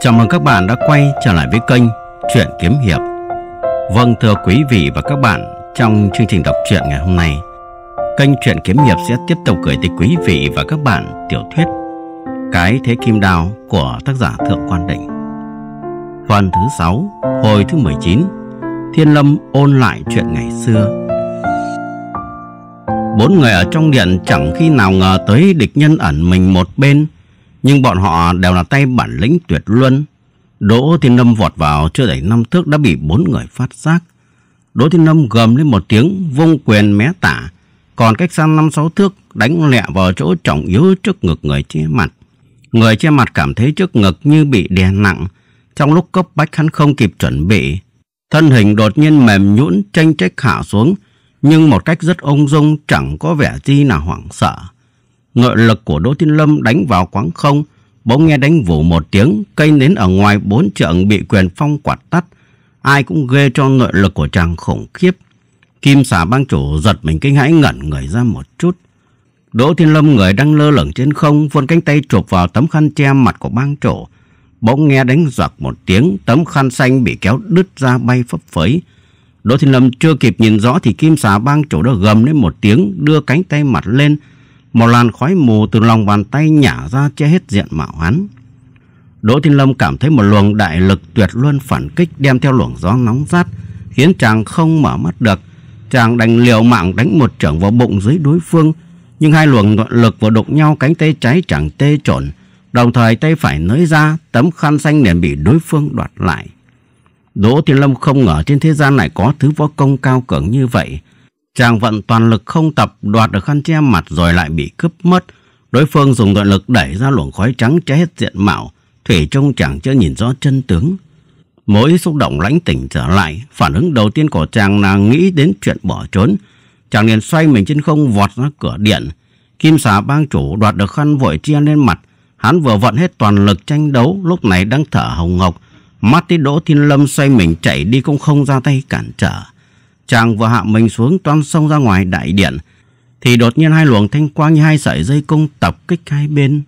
Chào mừng các bạn đã quay trở lại với kênh Chuyện Kiếm Hiệp Vâng thưa quý vị và các bạn Trong chương trình đọc truyện ngày hôm nay Kênh Chuyện Kiếm Hiệp sẽ tiếp tục gửi tới quý vị và các bạn tiểu thuyết Cái Thế Kim đao của tác giả Thượng Quan Định Phần thứ 6, hồi thứ 19 Thiên Lâm ôn lại chuyện ngày xưa Bốn người ở trong điện chẳng khi nào ngờ tới địch nhân ẩn mình một bên nhưng bọn họ đều là tay bản lĩnh tuyệt luân. Đỗ Thiên Lâm vọt vào chưa đầy năm thước đã bị bốn người phát giác. Đỗ Thiên Lâm gầm lên một tiếng vung quyền mé tả, còn cách xa năm sáu thước đánh lẹ vào chỗ trọng yếu trước ngực người che mặt. Người che mặt cảm thấy trước ngực như bị đè nặng, trong lúc cấp bách hắn không kịp chuẩn bị. Thân hình đột nhiên mềm nhũn tranh trách hạ xuống, nhưng một cách rất ung dung chẳng có vẻ gì là hoảng sợ ngựa lực của Đỗ Thiên Lâm đánh vào quáng không, bỗng nghe đánh vù một tiếng, cây nến ở ngoài bốn trượng bị quyền phong quạt tắt. Ai cũng ghê cho ngựa lực của chàng khủng khiếp. Kim xà bang chủ giật mình kinh hãi ngẩn người ra một chút. Đỗ Thiên Lâm người đang lơ lửng trên không, vươn cánh tay chụp vào tấm khăn che mặt của bang chủ. Bỗng nghe đánh giọt một tiếng, tấm khăn xanh bị kéo đứt ra bay phấp phới. Đỗ Thiên Lâm chưa kịp nhìn rõ thì kim xà bang chủ đã gầm lên một tiếng, đưa cánh tay mặt lên, một làn khói mù từ lòng bàn tay nhả ra che hết diện mạo hắn. Đỗ Thiên Lâm cảm thấy một luồng đại lực tuyệt luân phản kích đem theo luồng gió nóng rát, khiến chàng không mở mắt được. Chàng đành liều mạng đánh một chưởng vào bụng dưới đối phương, nhưng hai luồng lực vừa đụng nhau cánh tay trái chàng tê trộn, đồng thời tay phải nới ra, tấm khăn xanh liền bị đối phương đoạt lại. Đỗ Thiên Lâm không ngờ trên thế gian này có thứ võ công cao cường như vậy, Chàng vận toàn lực không tập đoạt được khăn che mặt rồi lại bị cướp mất. Đối phương dùng nội lực đẩy ra luồng khói trắng che hết diện mạo. Thủy trông chàng chưa nhìn rõ chân tướng. Mỗi xúc động lãnh tỉnh trở lại, phản ứng đầu tiên của chàng là nghĩ đến chuyện bỏ trốn. Chàng liền xoay mình trên không vọt ra cửa điện. Kim xà bang chủ đoạt được khăn vội chia lên mặt. Hắn vừa vận hết toàn lực tranh đấu, lúc này đang thở hồng hộc. Martin Đỗ Thiên Lâm xoay mình chạy đi cũng không ra tay cản trở. Chàng vừa hạ mình xuống toan sông ra ngoài đại điện Thì đột nhiên hai luồng thanh quang như hai sợi dây cung tập kích hai bên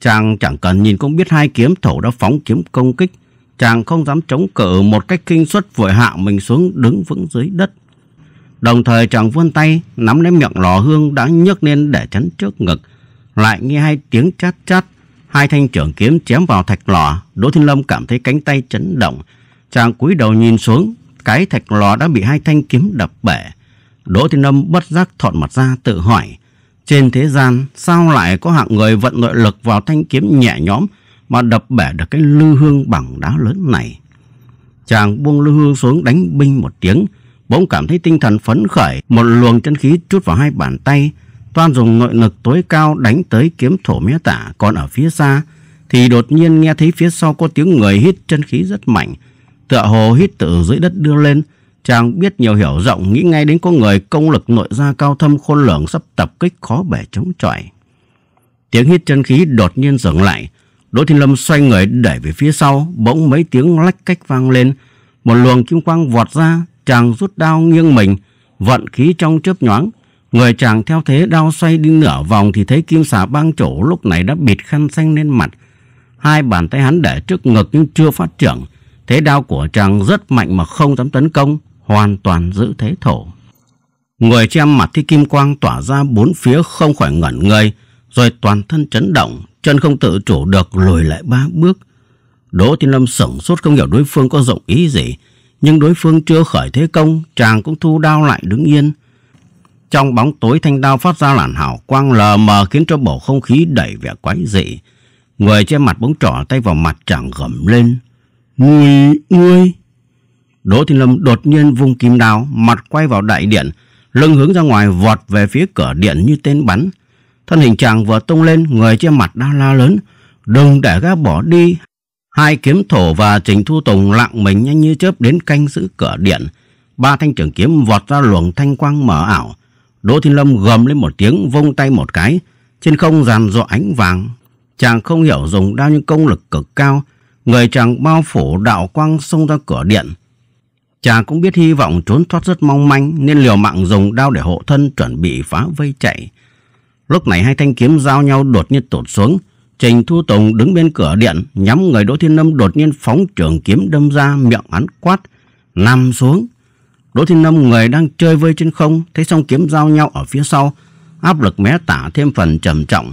Chàng chẳng cần nhìn cũng biết hai kiếm thủ đã phóng kiếm công kích Chàng không dám chống cự một cách kinh suất vội hạ mình xuống đứng vững dưới đất Đồng thời chàng vươn tay nắm lấy miệng lò hương đã nhấc lên để chắn trước ngực Lại nghe hai tiếng chát chát Hai thanh trưởng kiếm chém vào thạch lò Đỗ Thiên Lâm cảm thấy cánh tay chấn động Chàng cúi đầu nhìn xuống cái thạch lò đã bị hai thanh kiếm đập bể. Đỗ Thiên Âm bất giác thọt mặt ra tự hỏi, trên thế gian sao lại có hạng người vận nội lực vào thanh kiếm nhẹ nhõm mà đập bể được cái lư hương bằng đá lớn này? Chàng buông lư hương xuống đánh binh một tiếng, bỗng cảm thấy tinh thần phấn khởi, một luồng chân khí trút vào hai bàn tay, toan dùng nội lực tối cao đánh tới kiếm thổ mé tả còn ở phía xa, thì đột nhiên nghe thấy phía sau có tiếng người hít chân khí rất mạnh, Tựa hồ hít từ dưới đất đưa lên, chàng biết nhiều hiểu rộng nghĩ ngay đến có người công lực nội gia cao thâm khôn lường sắp tập kích khó bể chống chọi. Tiếng hít chân khí đột nhiên dừng lại, Đỗ Thiên Lâm xoay người đẩy về phía sau, bỗng mấy tiếng lách cách vang lên, một luồng kim quang vọt ra, chàng rút đao nghiêng mình, vận khí trong chớp nhoáng, người chàng theo thế đao xoay đi nửa vòng thì thấy kim xà băng chỗ lúc này đã bịt khăn xanh lên mặt, hai bàn tay hắn để trước ngực nhưng chưa phát trưởng, Thế đao của chàng rất mạnh mà không dám tấn công, hoàn toàn giữ thế thổ. Người che mặt thì kim quang tỏa ra bốn phía không khỏi ngẩn người, rồi toàn thân chấn động, chân không tự chủ được lùi lại ba bước. Đỗ Thiên Lâm sửng sốt không hiểu đối phương có rộng ý gì, nhưng đối phương chưa khởi thế công, chàng cũng thu đao lại đứng yên. Trong bóng tối thanh đao phát ra làn hào quang lờ mờ khiến cho bầu không khí đầy vẻ quái dị. Người che mặt bỗng trỏ tay vào mặt chàng gầm lên. Mùi ươi! Đỗ Thiên Lâm đột nhiên vung kim đao, mặt quay vào đại điện, lưng hướng ra ngoài vọt về phía cửa điện như tên bắn. Thân hình chàng vừa tung lên, người che mặt đau la lớn, đừng để gã bỏ đi. Hai kiếm thổ và trình thu tùng lặng mình nhanh như chớp đến canh giữ cửa điện. Ba thanh trưởng kiếm vọt ra luồng thanh quang mở ảo. Đỗ Thiên Lâm gầm lên một tiếng, vung tay một cái. Trên không giàn rộ ánh vàng. Chàng không hiểu dùng đao những công lực cực cao, Người chàng bao phủ đạo quang xông ra cửa điện. Chàng cũng biết hy vọng trốn thoát rất mong manh nên liều mạng dùng đao để hộ thân chuẩn bị phá vây chạy. Lúc này hai thanh kiếm giao nhau đột nhiên tụt xuống. Trình Thu Tùng đứng bên cửa điện nhắm người Đỗ Thiên Lâm đột nhiên phóng trường kiếm đâm ra miệng hắn quát nằm xuống. Đỗ Thiên Lâm người đang chơi vơi trên không thấy song kiếm giao nhau ở phía sau áp lực mé tả thêm phần trầm trọng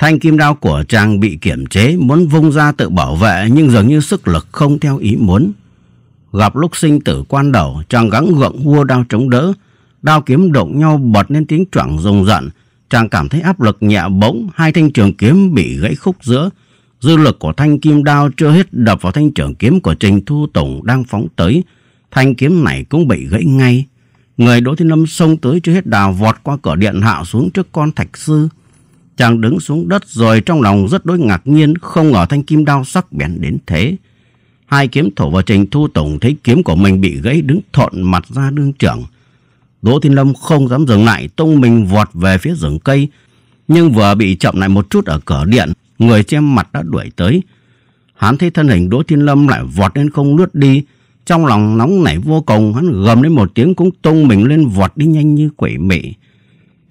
Thanh kim đao của chàng bị kiểm chế, muốn vung ra tự bảo vệ nhưng dường như sức lực không theo ý muốn. Gặp lúc sinh tử quan đầu, chàng gắng gượng vua đao chống đỡ, đao kiếm đụng nhau bật lên tiếng choảng rùng rợn. Chàng cảm thấy áp lực nhẹ bỗng, hai thanh trường kiếm bị gãy khúc giữa. Dư lực của thanh kim đao chưa hết đập vào thanh trường kiếm của Trình Thu Tùng đang phóng tới. Thanh kiếm này cũng bị gãy ngay. Người Đỗ Thiên Lâm xông tới chưa hết đào vọt qua cửa điện hạ xuống trước con thạch sư Chàng đứng xuống đất rồi trong lòng rất đối ngạc nhiên, không ngờ thanh kim đao sắc bén đến thế. Hai kiếm thủ và Trình Thu tùng thấy kiếm của mình bị gãy đứng thọn mặt ra đương trưởng. Đỗ Thiên Lâm không dám dừng lại, tung mình vọt về phía rừng cây, nhưng vừa bị chậm lại một chút ở cửa điện, người che mặt đã đuổi tới. Hắn thấy thân hình Đỗ Thiên Lâm lại vọt lên không lướt đi, trong lòng nóng nảy vô cùng, hắn gầm lên một tiếng cũng tung mình lên vọt đi nhanh như quỷ mị.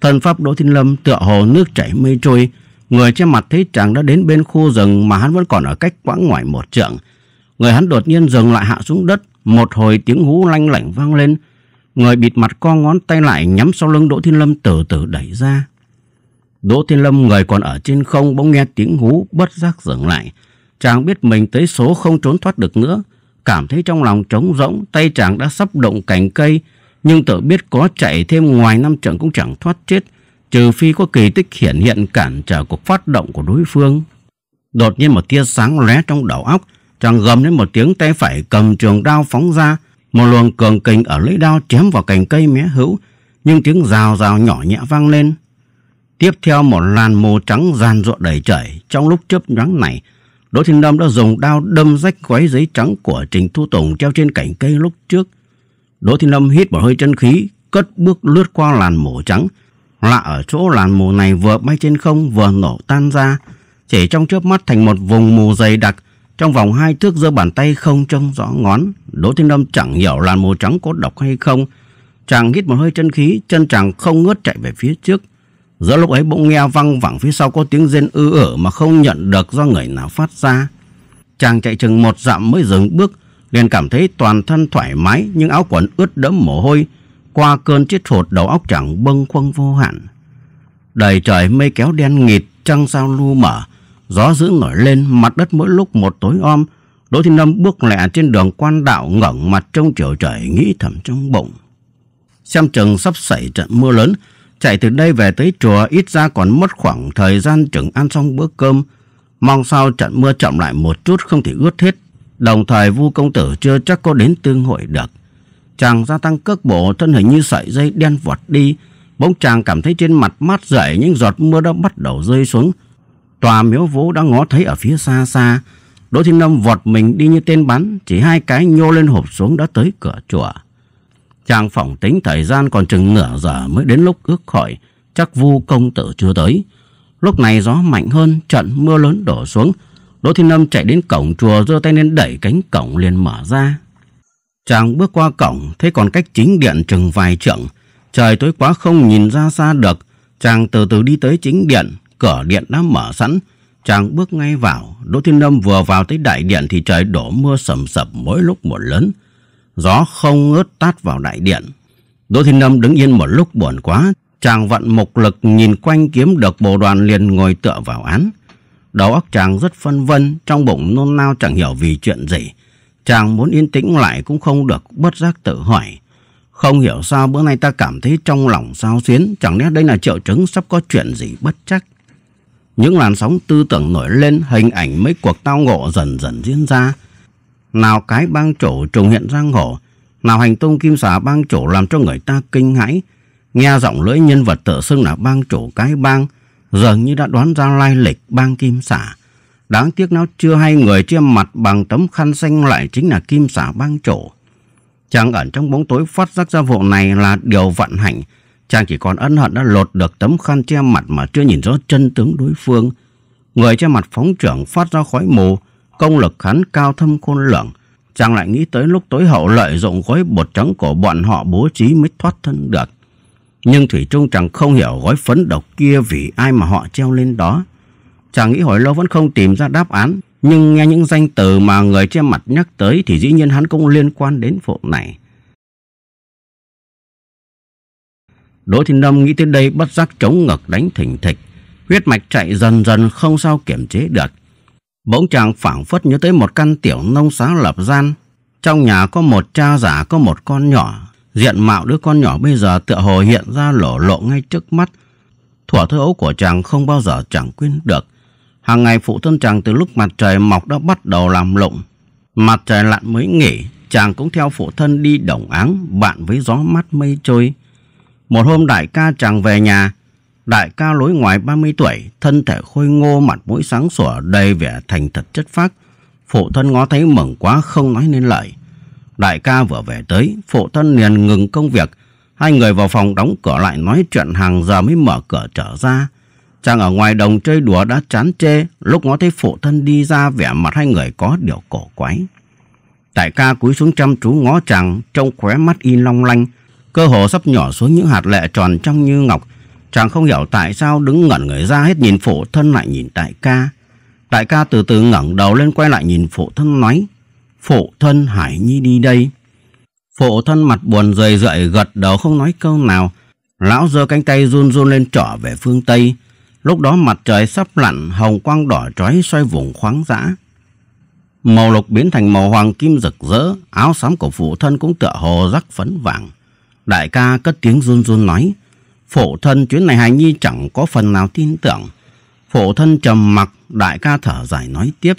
Thân pháp Đỗ Thiên Lâm tựa hồ nước chảy mây trôi, người che mặt thấy chàng đã đến bên khu rừng mà hắn vẫn còn ở cách quãng ngoài một trượng. Người hắn đột nhiên dừng lại hạ xuống đất, một hồi tiếng hú lanh lảnh vang lên. Người bịt mặt co ngón tay lại nhắm sau lưng Đỗ Thiên Lâm từ từ đẩy ra. Đỗ Thiên Lâm người còn ở trên không bỗng nghe tiếng hú bất giác dừng lại. Chàng biết mình tới số không trốn thoát được nữa, cảm thấy trong lòng trống rỗng, tay chàng đã sắp động cành cây, nhưng tự biết có chạy thêm ngoài năm trận cũng chẳng thoát chết, trừ phi có kỳ tích hiển hiện cản trở cuộc phát động của đối phương. Đột nhiên một tia sáng lóe trong đầu óc, chàng gầm lên một tiếng tay phải cầm trường đao phóng ra, một luồng cường kình ở lưỡi đao chém vào cành cây mé hữu, nhưng tiếng rào rào nhỏ nhẹ vang lên. Tiếp theo một làn mồ trắng ràn ruộng đầy trời, trong lúc chớp nhoáng này, Đỗ Thiên Lâm đã dùng đao đâm rách gói giấy trắng của Trình Thu Tùng treo trên cành cây lúc trước. Đỗ Thiên Lâm hít một hơi chân khí, cất bước lướt qua làn mổ trắng. Lạ ở chỗ làn mù này vừa bay trên không vừa nổ tan ra, chỉ trong chớp mắt thành một vùng mù dày đặc. Trong vòng hai thước giữa bàn tay không trông rõ ngón, Đỗ Thiên Lâm chẳng hiểu làn mù trắng có độc hay không. Chàng hít một hơi chân khí, chân chàng không ngớt chạy về phía trước. Giữa lúc ấy bỗng nghe văng vẳng phía sau có tiếng rên ư ở mà không nhận được do người nào phát ra. Chàng chạy chừng một dặm mới dừng bước, liền cảm thấy toàn thân thoải mái nhưng áo quần ướt đẫm mồ hôi qua cơn chết hột đầu óc chẳng bâng khuâng vô hạn đầy trời mây kéo đen nghịt trăng sao lu mở gió dữ nổi lên mặt đất mỗi lúc một tối om đỗ thiên lâm bước lẹ trên đường quan đạo ngẩng mặt trông chiều trời nghĩ thầm trong bụng xem chừng sắp xảy trận mưa lớn chạy từ đây về tới chùa ít ra còn mất khoảng thời gian chừng ăn xong bữa cơm mong sao trận mưa chậm lại một chút không thể ướt hết Đồng thời vu công tử chưa chắc có đến tương hội được. Chàng gia tăng cước bộ thân hình như sợi dây đen vọt đi. Bỗng chàng cảm thấy trên mặt mát dậy những giọt mưa đã bắt đầu rơi xuống. Tòa miếu vũ đã ngó thấy ở phía xa xa. Đỗ Thiên Lâm vọt mình đi như tên bắn. Chỉ hai cái nhô lên hộp xuống đã tới cửa chùa. Chàng phỏng tính thời gian còn chừng nửa giờ mới đến lúc ước khỏi. Chắc vu công tử chưa tới. Lúc này gió mạnh hơn, trận mưa lớn đổ xuống. Đỗ Thiên Lâm chạy đến cổng chùa giơ tay lên đẩy cánh cổng liền mở ra. Chàng bước qua cổng thấy còn cách chính điện chừng vài trượng. Trời tối quá không nhìn ra xa được. Chàng từ từ đi tới chính điện, cửa điện đã mở sẵn. Chàng bước ngay vào, Đỗ Thiên Lâm vừa vào tới đại điện thì trời đổ mưa sầm sập mỗi lúc một lớn. Gió không ngớt tát vào đại điện. Đỗ Thiên Lâm đứng yên một lúc buồn quá, chàng vận mục lực nhìn quanh kiếm được bộ đoàn liền ngồi tựa vào án. Đầu óc chàng rất phân vân, trong bụng nôn nao chẳng hiểu vì chuyện gì. Chàng muốn yên tĩnh lại cũng không được, bất giác tự hỏi. Không hiểu sao bữa nay ta cảm thấy trong lòng sao xuyến, chẳng lẽ đây là triệu chứng sắp có chuyện gì bất chắc. Những làn sóng tư tưởng nổi lên, hình ảnh mấy cuộc tao ngộ dần dần diễn ra. Nào cái bang chủ trùng hiện giang hồ, nào hành tung kim xà bang chủ làm cho người ta kinh hãi. Nghe giọng lưỡi nhân vật tự xưng là bang chủ cái bang, dường như đã đoán ra lai lịch bang kim xả. Đáng tiếc nó chưa hay người che mặt bằng tấm khăn xanh lại chính là kim xả bang trổ. Chàng ẩn trong bóng tối phát giác ra vụ này là điều vận hành. Chàng chỉ còn ân hận đã lột được tấm khăn che mặt mà chưa nhìn rõ chân tướng đối phương. Người che mặt phóng trưởng phát ra khói mù, công lực hắn cao thâm khôn lường. Chàng lại nghĩ tới lúc tối hậu lợi dụng khối bột trắng của bọn họ bố trí mới thoát thân được. Nhưng Thủy Trung chẳng không hiểu gói phấn độc kia vì ai mà họ treo lên đó. Chàng nghĩ hồi lâu vẫn không tìm ra đáp án, nhưng nghe những danh từ mà người che mặt nhắc tới thì dĩ nhiên hắn cũng liên quan đến vụ này. Đỗ Thiên Lâm nghĩ tới đây bất giác chống ngực đánh thỉnh thịch, huyết mạch chạy dần dần không sao kiểm chế được. Bỗng chàng phảng phất nhớ tới một căn tiểu nông xá lập gian, trong nhà có một cha giả có một con nhỏ Diện mạo đứa con nhỏ bây giờ tựa hồ hiện ra lổ lộ ngay trước mắt. Thỏa thấu của chàng không bao giờ chẳng quên được. Hàng ngày phụ thân chàng từ lúc mặt trời mọc đã bắt đầu làm lụng. Mặt trời lặn mới nghỉ, chàng cũng theo phụ thân đi đồng áng, bạn với gió mắt mây trôi. Một hôm đại ca chàng về nhà, đại ca lối ngoài 30 tuổi, thân thể khôi ngô mặt mũi sáng sủa đầy vẻ thành thật chất phác. Phụ thân ngó thấy mừng quá không nói nên lời. Đại ca vừa về tới, phụ thân liền ngừng công việc. Hai người vào phòng đóng cửa lại nói chuyện hàng giờ mới mở cửa trở ra. Chàng ở ngoài đồng chơi đùa đã chán chê, lúc ngó thấy phụ thân đi ra vẻ mặt hai người có điều cổ quái. Đại ca cúi xuống chăm chú ngó chàng, trông khóe mắt y long lanh, cơ hồ sắp nhỏ xuống những hạt lệ tròn trong như ngọc. Chàng không hiểu tại sao đứng ngẩn người ra hết nhìn phụ thân lại nhìn đại ca. Đại ca từ từ ngẩng đầu lên quay lại nhìn phụ thân nói phụ thân Hải Nhi đi đây. Phụ thân mặt buồn rời rợi gật đầu không nói câu nào. Lão giơ cánh tay run run lên trỏ về phương Tây. Lúc đó mặt trời sắp lặn, hồng quang đỏ trói xoay vùng khoáng dã. Màu lục biến thành màu hoàng kim rực rỡ, áo sắm của phụ thân cũng tựa hồ rắc phấn vàng. Đại ca cất tiếng run run nói, phụ thân chuyến này hải nhi chẳng có phần nào tin tưởng. Phụ thân trầm mặc, đại ca thở dài nói tiếp.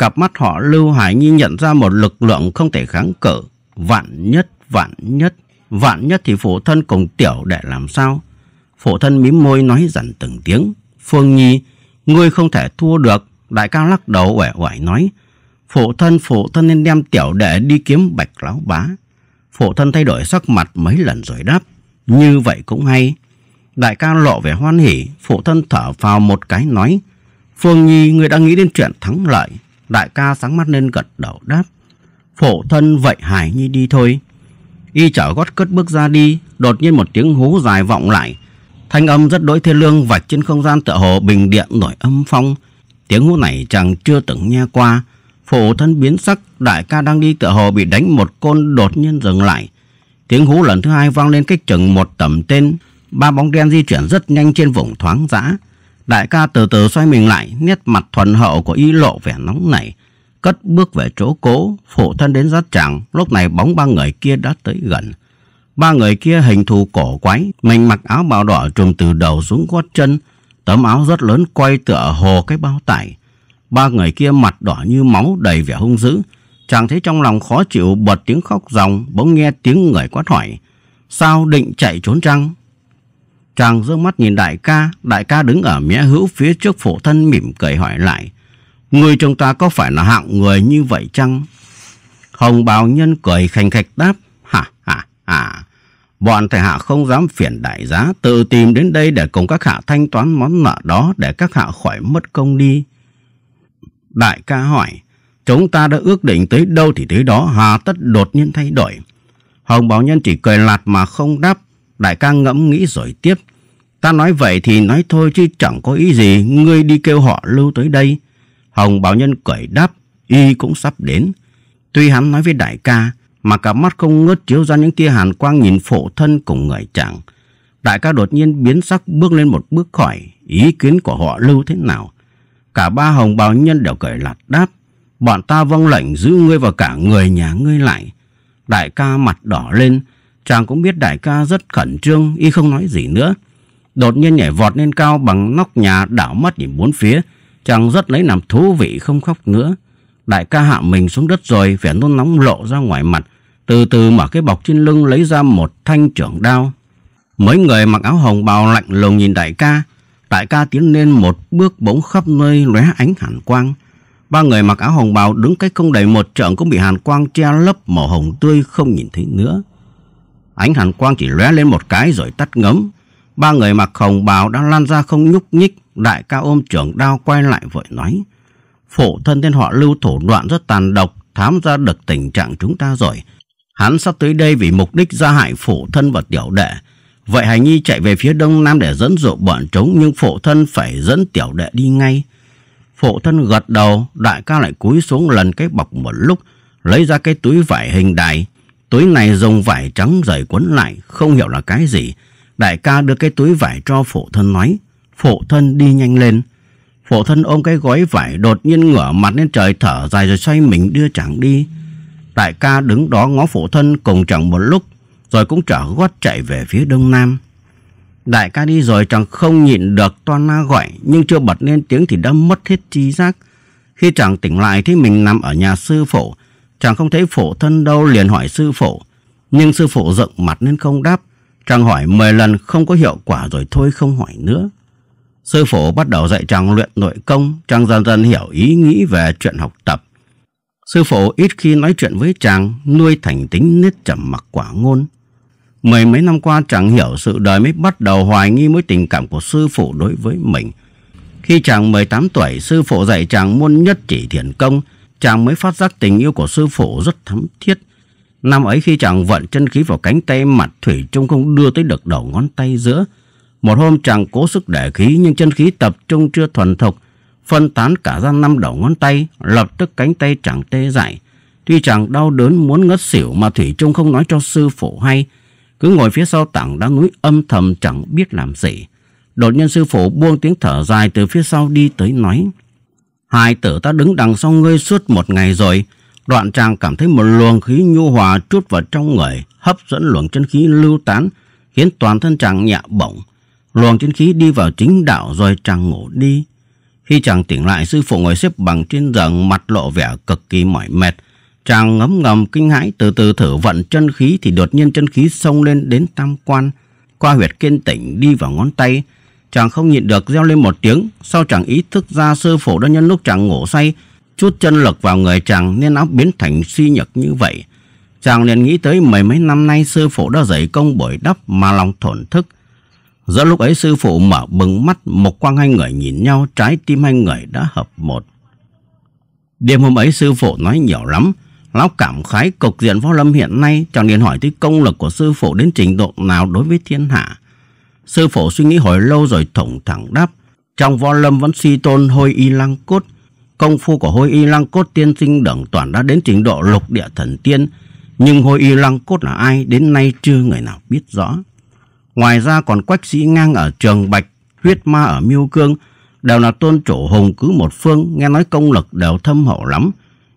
Cặp mắt họ Lưu Hải Nhi nhận ra một lực lượng không thể kháng cự. Vạn nhất, vạn nhất, vạn nhất thì phụ thân cùng tiểu đệ làm sao? Phụ thân mím môi nói dần từng tiếng. Phương Nhi, ngươi không thể thua được. Đại ca lắc đầu uể oải nói. Phụ thân, phụ thân nên đem tiểu đệ đi kiếm bạch láo bá. Phụ thân thay đổi sắc mặt mấy lần rồi đáp. Như vậy cũng hay. Đại ca lộ vẻ hoan hỉ, phụ thân thở vào một cái nói. Phương Nhi, ngươi đã nghĩ đến chuyện thắng lợi. Đại ca sáng mắt lên gật đầu đáp. Phổ thân vậy Hải Nhi đi thôi. Y chở gót cất bước ra đi, đột nhiên một tiếng hú dài vọng lại. Thanh âm rất đối thiên lương vạch trên không gian tựa hồ bình điện nổi âm phong. Tiếng hú này chàng chưa từng nghe qua. Phổ thân biến sắc, đại ca đang đi tựa hồ bị đánh một côn đột nhiên dừng lại. Tiếng hú lần thứ hai vang lên cách chừng một tầm tên. Ba bóng đen di chuyển rất nhanh trên vùng thoáng dã Đại ca từ từ xoay mình lại, nét mặt thuần hậu của y lộ vẻ nóng nảy, cất bước về chỗ cố, phụ thân đến rất chàng lúc này bóng ba người kia đã tới gần. Ba người kia hình thù cổ quái, mình mặc áo bào đỏ trùm từ đầu xuống gót chân, tấm áo rất lớn quay tựa hồ cái bao tải. Ba người kia mặt đỏ như máu đầy vẻ hung dữ, chàng thấy trong lòng khó chịu bật tiếng khóc ròng, bỗng nghe tiếng người quát hỏi. Sao định chạy trốn chăng? Chàng dương mắt nhìn đại ca, đại ca đứng ở mé hữu phía trước phổ thân mỉm cười hỏi lại. Người chúng ta có phải là hạng người như vậy chăng? Hồng bào nhân cười khanh khạch đáp. Hả hả hả. Bọn thầy hạ không dám phiền đại giá, tự tìm đến đây để cùng các hạ thanh toán món nợ đó để các hạ khỏi mất công đi. Đại ca hỏi, chúng ta đã ước định tới đâu thì tới đó, hà tất đột nhiên thay đổi. Hồng bào Nhân chỉ cười lạt mà không đáp, đại ca ngẫm nghĩ rồi tiếp. Ta nói vậy thì nói thôi chứ chẳng có ý gì, ngươi đi kêu họ lưu tới đây. Hồng Bảo Nhân cởi đáp, y cũng sắp đến. Tuy hắn nói với đại ca, mà cả mắt không ngớt chiếu ra những tia hàn quang nhìn phổ thân cùng người chàng. Đại ca đột nhiên biến sắc bước lên một bước khỏi, ý kiến của họ lưu thế nào. Cả ba Hồng Bảo Nhân đều cởi lạt đáp, bọn ta vâng lệnh giữ ngươi và cả người nhà ngươi lại. Đại ca mặt đỏ lên, chàng cũng biết đại ca rất khẩn trương, y không nói gì nữa đột nhiên nhảy vọt lên cao bằng nóc nhà đảo mắt nhìn bốn phía. Chàng rất lấy làm thú vị không khóc nữa. Đại ca hạ mình xuống đất rồi, vẻ nôn nóng lộ ra ngoài mặt. Từ từ mở cái bọc trên lưng lấy ra một thanh trưởng đao. Mấy người mặc áo hồng bào lạnh lùng nhìn đại ca. Đại ca tiến lên một bước bỗng khắp nơi lóe ánh hàn quang. Ba người mặc áo hồng bào đứng cách không đầy một trượng cũng bị hàn quang che lấp màu hồng tươi không nhìn thấy nữa. Ánh hàn quang chỉ lóe lên một cái rồi tắt ngấm, Ba người mặc hồng bào đang lan ra không nhúc nhích, đại ca ôm trưởng đao quay lại vội nói. Phổ thân tên họ lưu thủ đoạn rất tàn độc, thám ra được tình trạng chúng ta rồi. Hắn sắp tới đây vì mục đích gia hại phổ thân và tiểu đệ. Vậy hành Nhi chạy về phía đông nam để dẫn dụ bọn trống nhưng phổ thân phải dẫn tiểu đệ đi ngay. Phổ thân gật đầu, đại ca lại cúi xuống lần cái bọc một lúc, lấy ra cái túi vải hình đài. Túi này dùng vải trắng dày quấn lại, không hiểu là cái gì. Đại ca đưa cái túi vải cho phổ thân nói. Phổ thân đi nhanh lên. Phổ thân ôm cái gói vải đột nhiên ngửa mặt lên trời thở dài rồi xoay mình đưa chàng đi. Đại ca đứng đó ngó phổ thân cùng chàng một lúc rồi cũng trở gót chạy về phía đông nam. Đại ca đi rồi chàng không nhịn được toan na gọi nhưng chưa bật lên tiếng thì đã mất hết trí giác. Khi chàng tỉnh lại thấy mình nằm ở nhà sư phụ, chàng không thấy phổ thân đâu liền hỏi sư phụ. Nhưng sư phụ giận mặt nên không đáp. Chàng hỏi 10 lần không có hiệu quả rồi thôi không hỏi nữa. Sư phụ bắt đầu dạy chàng luyện nội công, chàng dần dần hiểu ý nghĩ về chuyện học tập. Sư phụ ít khi nói chuyện với chàng, nuôi thành tính nết trầm mặc quả ngôn. Mười mấy năm qua chàng hiểu sự đời mới bắt đầu hoài nghi mối tình cảm của sư phụ đối với mình. Khi chàng 18 tuổi, sư phụ dạy chàng môn nhất chỉ thiền công, chàng mới phát giác tình yêu của sư phụ rất thắm thiết. Năm ấy khi chàng vận chân khí vào cánh tay mặt Thủy Trung không đưa tới được đầu ngón tay giữa. Một hôm chàng cố sức để khí nhưng chân khí tập trung chưa thuần thục, phân tán cả ra năm đầu ngón tay, lập tức cánh tay chàng tê dại. Tuy chàng đau đớn muốn ngất xỉu mà Thủy Trung không nói cho sư phụ hay, cứ ngồi phía sau tảng đá núi âm thầm chẳng biết làm gì. Đột nhiên sư phụ buông tiếng thở dài từ phía sau đi tới nói. Hai tử ta đứng đằng sau ngươi suốt một ngày rồi, Đoạn chàng cảm thấy một luồng khí nhu hòa trút vào trong người, hấp dẫn luồng chân khí lưu tán, khiến toàn thân chàng nhẹ bổng. Luồng chân khí đi vào chính đạo rồi chàng ngủ đi. Khi chàng tỉnh lại, sư phụ ngồi xếp bằng trên giường mặt lộ vẻ cực kỳ mỏi mệt. Chàng ngấm ngầm kinh hãi từ từ thử vận chân khí thì đột nhiên chân khí xông lên đến tam quan, qua huyệt kiên tỉnh đi vào ngón tay. Chàng không nhịn được reo lên một tiếng, sau chàng ý thức ra sư phụ đã nhân lúc chàng ngủ say chút chân lực vào người chàng nên nó biến thành suy nhược như vậy. Chàng liền nghĩ tới mấy mấy năm nay sư phụ đã dạy công bồi đắp mà lòng thổn thức. Giữa lúc ấy sư phụ mở bừng mắt một quang hai người nhìn nhau trái tim hai người đã hợp một. Đêm hôm ấy sư phụ nói nhiều lắm. Lão cảm khái cục diện võ lâm hiện nay chàng liền hỏi tới công lực của sư phụ đến trình độ nào đối với thiên hạ. Sư phụ suy nghĩ hồi lâu rồi thủng thẳng đáp. Trong võ lâm vẫn suy tôn hôi y lăng cốt công phu của hôi y lăng cốt tiên sinh đẳng toàn đã đến trình độ lục địa thần tiên, nhưng hôi y lăng cốt là ai đến nay chưa người nào biết rõ. Ngoài ra còn quách sĩ ngang ở Trường Bạch, huyết ma ở Miêu Cương, đều là tôn chủ hùng cứ một phương, nghe nói công lực đều thâm hậu lắm,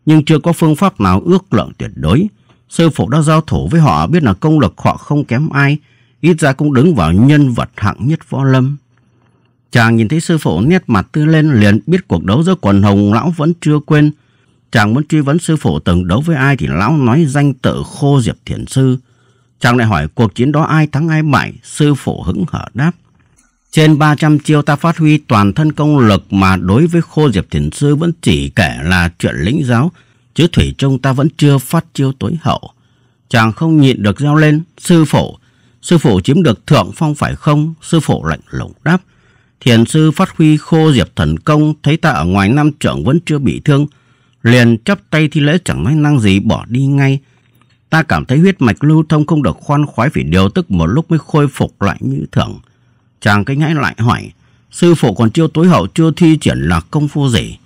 nhưng chưa có phương pháp nào ước lượng tuyệt đối. Sư phụ đã giao thủ với họ biết là công lực họ không kém ai, ít ra cũng đứng vào nhân vật hạng nhất võ lâm. Chàng nhìn thấy sư phụ nét mặt tươi lên liền biết cuộc đấu giữa quần hồng lão vẫn chưa quên. Chàng muốn truy vấn sư phụ từng đấu với ai thì lão nói danh tự khô diệp thiền sư. Chàng lại hỏi cuộc chiến đó ai thắng ai bại, sư phụ hững hở đáp. Trên 300 chiêu ta phát huy toàn thân công lực mà đối với khô diệp thiền sư vẫn chỉ kể là chuyện lĩnh giáo, chứ Thủy chung ta vẫn chưa phát chiêu tối hậu. Chàng không nhịn được reo lên, sư phụ, sư phụ chiếm được thượng phong phải không? Sư phụ lạnh lùng đáp. Thiền sư phát huy khô diệp thần công thấy ta ở ngoài năm trưởng vẫn chưa bị thương. Liền chắp tay thi lễ chẳng nói năng gì bỏ đi ngay. Ta cảm thấy huyết mạch lưu thông không được khoan khoái phải điều tức một lúc mới khôi phục lại như thường. Chàng cái ngãi lại hỏi, sư phụ còn chưa tối hậu chưa thi triển là công phu gì?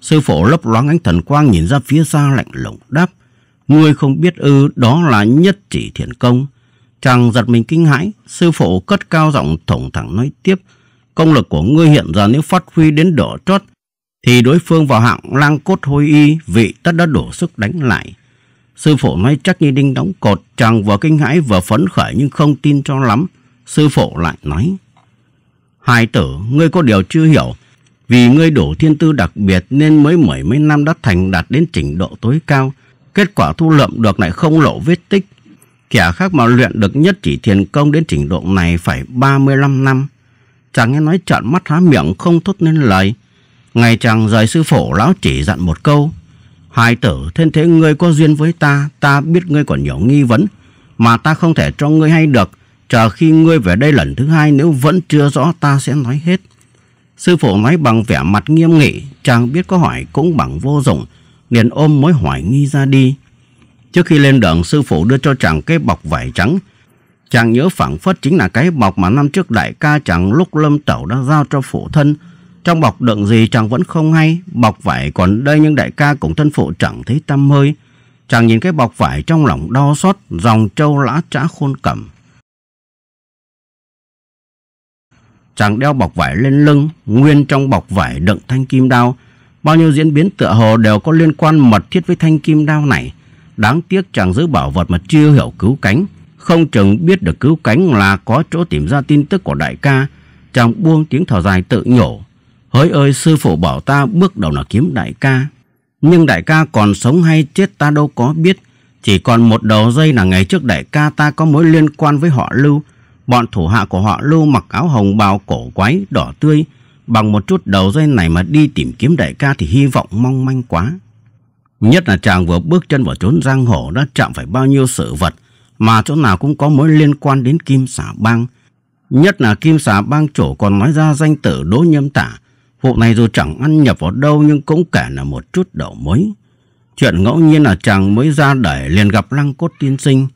Sư phụ lấp loáng ánh thần quang nhìn ra phía xa lạnh lùng đáp. Ngươi không biết ư đó là nhất chỉ thiền công. Chàng giật mình kinh hãi, sư phụ cất cao giọng thổng thẳng nói tiếp công lực của ngươi hiện giờ nếu phát huy đến độ chót thì đối phương vào hạng lang cốt hôi y vị tất đã đổ sức đánh lại. Sư phụ nói chắc như đinh đóng cột, chàng vừa kinh hãi vừa phấn khởi nhưng không tin cho lắm. Sư phụ lại nói, hai tử, ngươi có điều chưa hiểu, vì ngươi đủ thiên tư đặc biệt nên mới mười mấy năm đã thành đạt đến trình độ tối cao, kết quả thu lượm được lại không lộ vết tích. Kẻ khác mà luyện được nhất chỉ thiền công đến trình độ này phải ba mươi năm năm chàng nghe nói trợn mắt há miệng không thốt nên lời. Ngày chàng rời sư phổ lão chỉ dặn một câu. Hai tử, thiên thế ngươi có duyên với ta, ta biết ngươi còn nhiều nghi vấn, mà ta không thể cho ngươi hay được. Chờ khi ngươi về đây lần thứ hai nếu vẫn chưa rõ ta sẽ nói hết. Sư phụ nói bằng vẻ mặt nghiêm nghị, chàng biết có hỏi cũng bằng vô dụng, liền ôm mối hỏi nghi ra đi. Trước khi lên đường, sư phụ đưa cho chàng cái bọc vải trắng, Chàng nhớ phảng phất chính là cái bọc mà năm trước đại ca chàng lúc lâm tẩu đã giao cho phụ thân. Trong bọc đựng gì chàng vẫn không hay, bọc vải còn đây nhưng đại ca cũng thân phụ chẳng thấy tâm hơi. Chàng nhìn cái bọc vải trong lòng đau xót, dòng trâu lã trã khôn cẩm. Chàng đeo bọc vải lên lưng, nguyên trong bọc vải đựng thanh kim đao. Bao nhiêu diễn biến tựa hồ đều có liên quan mật thiết với thanh kim đao này. Đáng tiếc chàng giữ bảo vật mà chưa hiểu cứu cánh không chừng biết được cứu cánh là có chỗ tìm ra tin tức của đại ca. Chàng buông tiếng thở dài tự nhổ. Hỡi ơi sư phụ bảo ta bước đầu là kiếm đại ca. Nhưng đại ca còn sống hay chết ta đâu có biết. Chỉ còn một đầu dây là ngày trước đại ca ta có mối liên quan với họ Lưu. Bọn thủ hạ của họ Lưu mặc áo hồng bào cổ quái đỏ tươi. Bằng một chút đầu dây này mà đi tìm kiếm đại ca thì hy vọng mong manh quá. Nhất là chàng vừa bước chân vào trốn giang hồ đã chạm phải bao nhiêu sự vật mà chỗ nào cũng có mối liên quan đến Kim xà Bang. Nhất là Kim xà Bang chủ còn nói ra danh tử Đỗ Nhâm Tả. Vụ này dù chẳng ăn nhập vào đâu nhưng cũng kể là một chút đầu mối. Chuyện ngẫu nhiên là chàng mới ra đời liền gặp Lăng Cốt Tiên Sinh.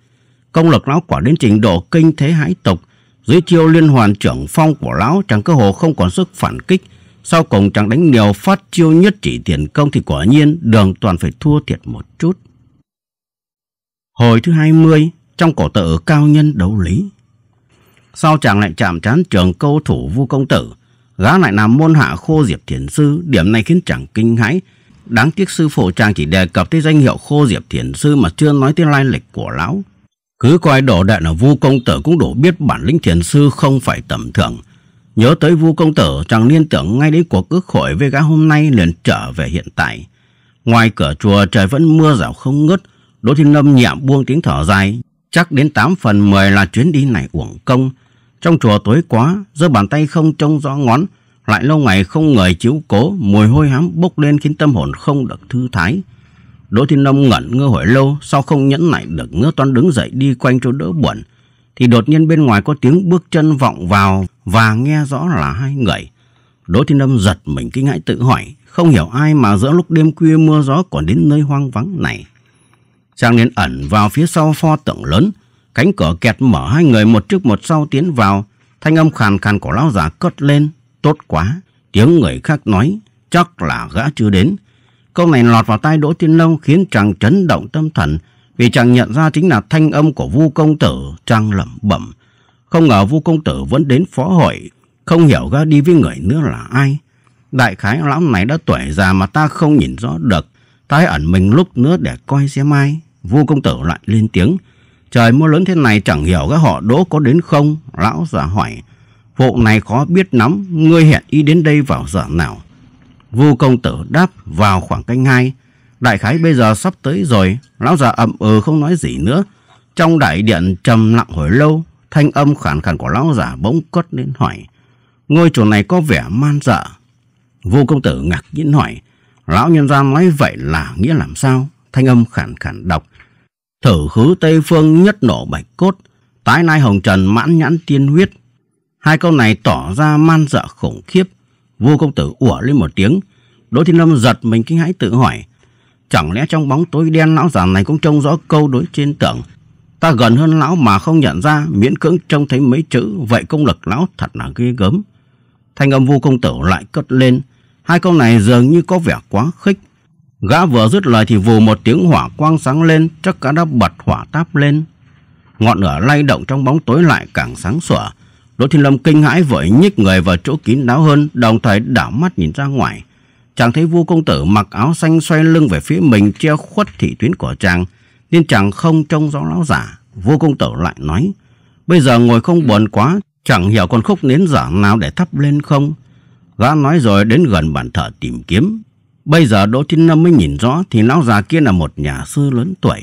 Công lực lão quả đến trình độ kinh thế hãi tộc Dưới chiêu liên hoàn trưởng phong của lão chàng cơ hồ không còn sức phản kích. Sau cùng chàng đánh liều phát chiêu nhất chỉ tiền công thì quả nhiên đường toàn phải thua thiệt một chút. Hồi thứ 20, trong cổ tự cao nhân đấu lý. Sau chàng lại chạm trán trường câu thủ vu công tử, gã lại làm môn hạ khô diệp thiền sư, điểm này khiến chàng kinh hãi. Đáng tiếc sư phụ chàng chỉ đề cập tới danh hiệu khô diệp thiền sư mà chưa nói tới lai lịch của lão. Cứ coi đổ đại là vu công tử cũng đủ biết bản lĩnh thiền sư không phải tầm thường. Nhớ tới vu công tử, chàng liên tưởng ngay đến cuộc ước hội với gã hôm nay liền trở về hiện tại. Ngoài cửa chùa trời vẫn mưa rào không ngớt, Đỗ Thiên Lâm nhẹm buông tiếng thở dài, Chắc đến 8 phần 10 là chuyến đi này uổng công. Trong chùa tối quá, giơ bàn tay không trông rõ ngón, lại lâu ngày không người chiếu cố, mùi hôi hám bốc lên khiến tâm hồn không được thư thái. Đỗ Thiên Long ngẩn ngơ hỏi lâu, sau không nhẫn nại được ngơ toan đứng dậy đi quanh chỗ đỡ buồn, thì đột nhiên bên ngoài có tiếng bước chân vọng vào và nghe rõ là hai người. Đỗ Thiên Lâm giật mình kinh hãi tự hỏi, không hiểu ai mà giữa lúc đêm khuya mưa gió còn đến nơi hoang vắng này. Sang liền ẩn vào phía sau pho tượng lớn. Cánh cửa kẹt mở hai người một trước một sau tiến vào. Thanh âm khàn khàn của lão già cất lên. Tốt quá. Tiếng người khác nói. Chắc là gã chưa đến. Câu này lọt vào tai Đỗ Thiên Long khiến chàng chấn động tâm thần. Vì chàng nhận ra chính là thanh âm của Vu Công Tử. Chàng lẩm bẩm. Không ngờ Vu Công Tử vẫn đến phó hội. Không hiểu gã đi với người nữa là ai. Đại khái lão này đã tuổi già mà ta không nhìn rõ được. tái ẩn mình lúc nữa để coi xem ai. Vu công tử lại lên tiếng. Trời mưa lớn thế này chẳng hiểu các họ đỗ có đến không? Lão giả hỏi. Vụ này khó biết lắm, ngươi hẹn y đến đây vào giờ nào? Vu công tử đáp vào khoảng canh hai. Đại khái bây giờ sắp tới rồi, lão giả ậm ừ không nói gì nữa. Trong đại điện trầm lặng hồi lâu, thanh âm khản khàn của lão giả bỗng cất lên hỏi. Ngôi chùa này có vẻ man dợ. Vu công tử ngạc nhiên hỏi. Lão nhân gia nói vậy là nghĩa làm sao? Thanh âm khản khàn đọc thử khứ Tây Phương nhất nổ bạch cốt, tái nai hồng trần mãn nhãn tiên huyết. Hai câu này tỏ ra man dợ dạ khủng khiếp. Vua công tử ủa lên một tiếng. Đỗ Thiên Lâm giật mình kinh hãi tự hỏi. Chẳng lẽ trong bóng tối đen lão già này cũng trông rõ câu đối trên tưởng. Ta gần hơn lão mà không nhận ra miễn cưỡng trông thấy mấy chữ. Vậy công lực lão thật là ghê gớm. Thanh âm vua công tử lại cất lên. Hai câu này dường như có vẻ quá khích. Gã vừa dứt lời thì vù một tiếng hỏa quang sáng lên, chắc cả đã bật hỏa táp lên. Ngọn lửa lay động trong bóng tối lại càng sáng sủa. Đỗ Thiên Lâm kinh hãi vội nhích người vào chỗ kín đáo hơn, đồng thời đảo mắt nhìn ra ngoài. Chàng thấy vua công tử mặc áo xanh xoay lưng về phía mình che khuất thị tuyến của chàng, nên chàng không trông rõ lão giả. Vua công tử lại nói, bây giờ ngồi không buồn quá, chẳng hiểu còn khúc nến giả nào để thắp lên không. Gã nói rồi đến gần bàn thờ tìm kiếm, Bây giờ Đỗ Thiên Lâm mới nhìn rõ thì lão già kia là một nhà sư lớn tuổi.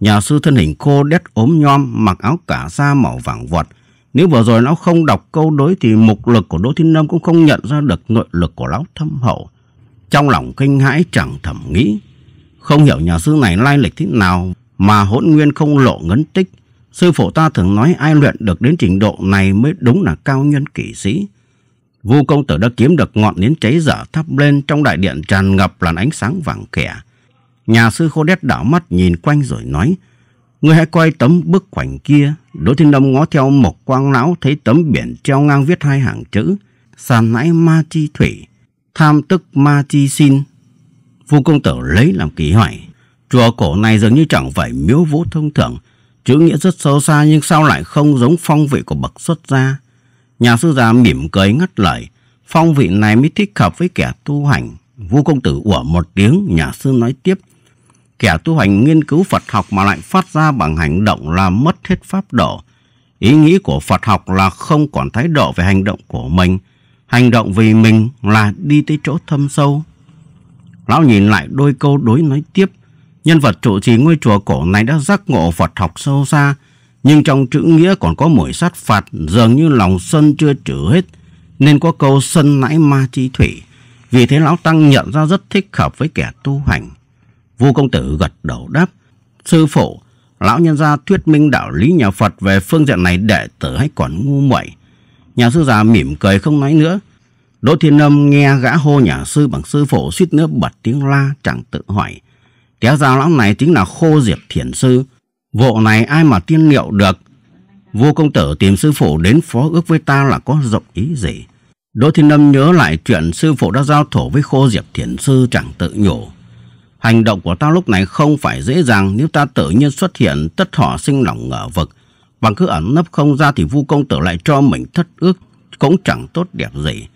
Nhà sư thân hình khô đét ốm nhom, mặc áo cả da màu vàng vọt. Nếu vừa rồi lão không đọc câu đối thì mục lực của Đỗ Thiên Lâm cũng không nhận ra được nội lực của lão thâm hậu. Trong lòng kinh hãi chẳng thầm nghĩ. Không hiểu nhà sư này lai lịch thế nào mà hỗn nguyên không lộ ngấn tích. Sư phụ ta thường nói ai luyện được đến trình độ này mới đúng là cao nhân kỷ sĩ. Vu công tử đã kiếm được ngọn nến cháy dở thắp lên trong đại điện tràn ngập làn ánh sáng vàng kẻ. Nhà sư khô đét đảo mắt nhìn quanh rồi nói, Người hãy quay tấm bức khoảnh kia. Đỗ Thiên Đông ngó theo một quang lão thấy tấm biển treo ngang viết hai hàng chữ. Sàn nãi ma chi thủy, tham tức ma chi xin. Vu công tử lấy làm kỳ hỏi. Chùa cổ này dường như chẳng phải miếu vũ thông thường. Chữ nghĩa rất sâu xa nhưng sao lại không giống phong vị của bậc xuất gia. Nhà sư già mỉm cười ngắt lời, phong vị này mới thích hợp với kẻ tu hành. Vua công tử ủa một tiếng, nhà sư nói tiếp. Kẻ tu hành nghiên cứu Phật học mà lại phát ra bằng hành động là mất hết pháp độ. Ý nghĩ của Phật học là không còn thái độ về hành động của mình. Hành động vì mình là đi tới chỗ thâm sâu. Lão nhìn lại đôi câu đối nói tiếp. Nhân vật trụ trì ngôi chùa cổ này đã giác ngộ Phật học sâu xa, nhưng trong chữ nghĩa còn có mùi sát phạt Dường như lòng sân chưa trừ hết Nên có câu sân nãi ma chi thủy Vì thế Lão Tăng nhận ra rất thích hợp với kẻ tu hành Vua công tử gật đầu đáp Sư phụ Lão nhân gia thuyết minh đạo lý nhà Phật Về phương diện này đệ tử hay còn ngu muội Nhà sư già mỉm cười không nói nữa Đỗ Thiên Âm nghe gã hô nhà sư bằng sư phụ suýt nữa bật tiếng la chẳng tự hỏi. Kéo ra lão này chính là khô diệp thiền sư, Vụ này ai mà tiên liệu được Vua công tử tìm sư phụ đến phó ước với ta là có rộng ý gì Đỗ Thiên Lâm nhớ lại chuyện sư phụ đã giao thổ với khô diệp thiền sư chẳng tự nhủ Hành động của ta lúc này không phải dễ dàng Nếu ta tự nhiên xuất hiện tất họ sinh lòng ngờ vực bằng cứ ẩn nấp không ra thì vu công tử lại cho mình thất ước Cũng chẳng tốt đẹp gì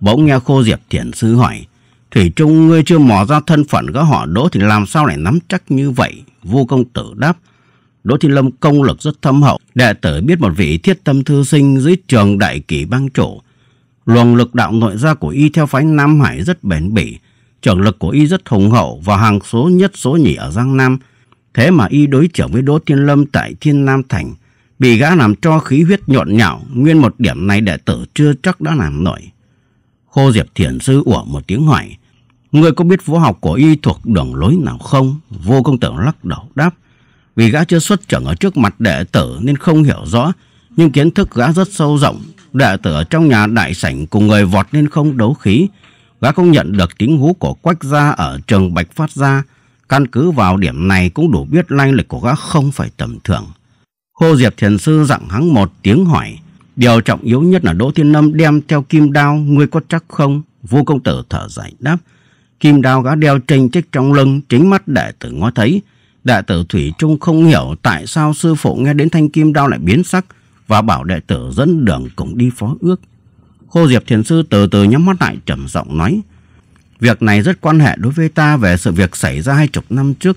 Bỗng nghe khô diệp thiền sư hỏi Thủy Trung ngươi chưa mò ra thân phận gã họ đỗ thì làm sao lại nắm chắc như vậy Vua công tử đáp Đỗ Thiên Lâm công lực rất thâm hậu, đệ tử biết một vị thiết tâm thư sinh dưới trường đại kỷ bang chủ. Luồng lực đạo nội gia của y theo phái Nam Hải rất bền bỉ, trường lực của y rất hùng hậu và hàng số nhất số nhì ở Giang Nam. Thế mà y đối trưởng với Đỗ Thiên Lâm tại Thiên Nam Thành, bị gã làm cho khí huyết nhộn nhạo, nguyên một điểm này đệ tử chưa chắc đã làm nổi. Khô Diệp Thiền Sư ủa một tiếng hỏi, người có biết vũ học của y thuộc đường lối nào không? Vô công tử lắc đầu đáp, vì gã chưa xuất trưởng ở trước mặt đệ tử nên không hiểu rõ, nhưng kiến thức gã rất sâu rộng. Đệ tử ở trong nhà đại sảnh cùng người vọt nên không đấu khí. Gã không nhận được tiếng hú của quách gia ở trường Bạch Phát Gia. Căn cứ vào điểm này cũng đủ biết lai lịch của gã không phải tầm thường. Hô Diệp Thiền Sư dặn hắn một tiếng hỏi. Điều trọng yếu nhất là Đỗ Thiên Lâm đem theo kim đao, ngươi có chắc không? Vua công tử thở dài đáp. Kim đao gã đeo trên chiếc trong lưng, chính mắt đệ tử ngó thấy. Đệ tử Thủy Trung không hiểu tại sao sư phụ nghe đến thanh kim đao lại biến sắc và bảo đệ tử dẫn đường cùng đi phó ước. Khô Diệp Thiền Sư từ từ nhắm mắt lại trầm giọng nói. Việc này rất quan hệ đối với ta về sự việc xảy ra hai chục năm trước.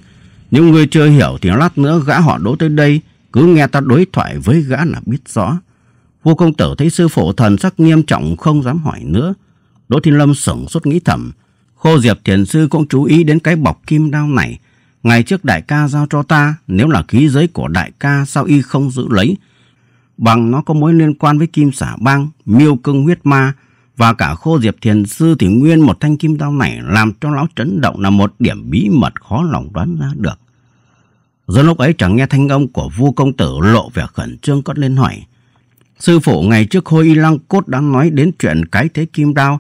Những người chưa hiểu thì lát nữa gã họ đỗ tới đây, cứ nghe ta đối thoại với gã là biết rõ. Vua công tử thấy sư phụ thần sắc nghiêm trọng không dám hỏi nữa. Đỗ Thiên Lâm sửng sốt nghĩ thầm. Khô Diệp Thiền Sư cũng chú ý đến cái bọc kim đao này Ngày trước đại ca giao cho ta, nếu là khí giới của đại ca sao y không giữ lấy? Bằng nó có mối liên quan với kim xả băng miêu cưng huyết ma và cả khô diệp thiền sư thì nguyên một thanh kim đao này làm cho lão chấn động là một điểm bí mật khó lòng đoán ra được. do lúc ấy chẳng nghe thanh âm của vua công tử lộ vẻ khẩn trương cất lên hỏi. Sư phụ ngày trước hôi y lăng cốt đã nói đến chuyện cái thế kim đao,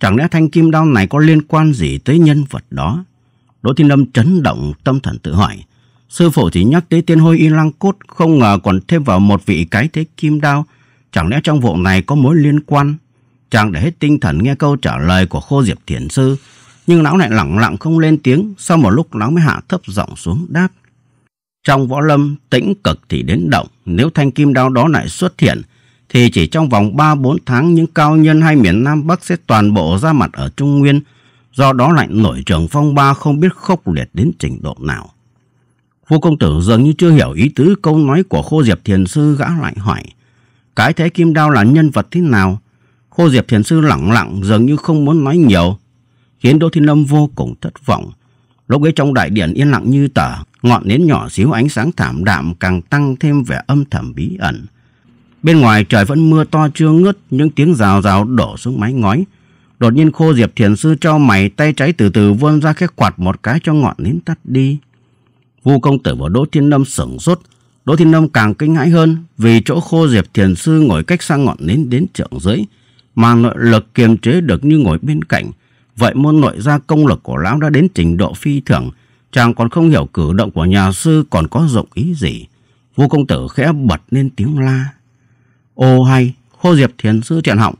chẳng lẽ thanh kim đao này có liên quan gì tới nhân vật đó? Đỗ Thiên Lâm chấn động tâm thần tự hỏi. Sư phụ chỉ nhắc tới tiên hôi y lăng cốt không ngờ còn thêm vào một vị cái thế kim đao. Chẳng lẽ trong vụ này có mối liên quan? Chàng để hết tinh thần nghe câu trả lời của khô diệp thiền sư. Nhưng lão lại lặng lặng không lên tiếng. Sau một lúc lão mới hạ thấp giọng xuống đáp. Trong võ lâm tĩnh cực thì đến động. Nếu thanh kim đao đó lại xuất hiện thì chỉ trong vòng 3-4 tháng những cao nhân hai miền Nam Bắc sẽ toàn bộ ra mặt ở Trung Nguyên do đó lạnh nổi trưởng phong ba không biết khốc liệt đến trình độ nào. vua công tử dường như chưa hiểu ý tứ câu nói của Khô Diệp Thiền Sư gã lại hỏi. Cái thế kim đao là nhân vật thế nào? Khô Diệp Thiền Sư lặng lặng dường như không muốn nói nhiều, khiến Đỗ Thiên Lâm vô cùng thất vọng. Lúc ấy trong đại điện yên lặng như tờ, ngọn nến nhỏ xíu ánh sáng thảm đạm càng tăng thêm vẻ âm thầm bí ẩn. Bên ngoài trời vẫn mưa to chưa ngớt, những tiếng rào rào đổ xuống mái ngói, Đột nhiên khô diệp thiền sư cho mày tay trái từ từ vươn ra cái quạt một cái cho ngọn nến tắt đi. Vu công tử và Đỗ Thiên Lâm sửng sốt. Đỗ Thiên Lâm càng kinh hãi hơn vì chỗ khô diệp thiền sư ngồi cách sang ngọn nến đến trượng dưới mà nội lực kiềm chế được như ngồi bên cạnh. Vậy môn nội gia công lực của lão đã đến trình độ phi thường, chàng còn không hiểu cử động của nhà sư còn có dụng ý gì. Vua công tử khẽ bật lên tiếng la. Ô hay, khô diệp thiền sư trẹn họng,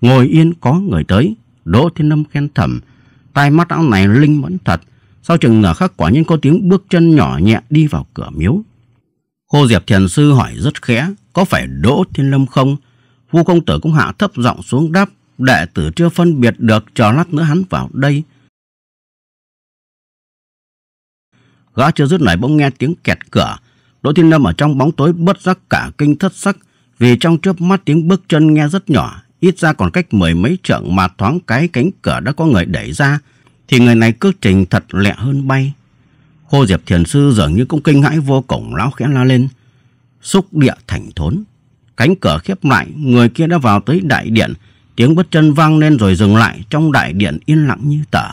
ngồi yên có người tới. Đỗ Thiên Lâm khen thầm. Tai mắt áo này linh mẫn thật. Sau chừng nửa khắc quả nhiên có tiếng bước chân nhỏ nhẹ đi vào cửa miếu. Khô Diệp Thiền Sư hỏi rất khẽ. Có phải Đỗ Thiên Lâm không? Vua công tử cũng hạ thấp giọng xuống đáp. Đệ tử chưa phân biệt được chờ lát nữa hắn vào đây. Gã chưa dứt lời bỗng nghe tiếng kẹt cửa. Đỗ Thiên Lâm ở trong bóng tối bất giác cả kinh thất sắc vì trong chớp mắt tiếng bước chân nghe rất nhỏ ít ra còn cách mười mấy trượng mà thoáng cái cánh cửa đã có người đẩy ra, thì người này cứ trình thật lẹ hơn bay. Khô Diệp Thiền Sư dường như cũng kinh hãi vô cùng lão khẽ la lên. Xúc địa thành thốn. Cánh cửa khép lại, người kia đã vào tới đại điện. Tiếng bước chân vang lên rồi dừng lại trong đại điện yên lặng như tờ.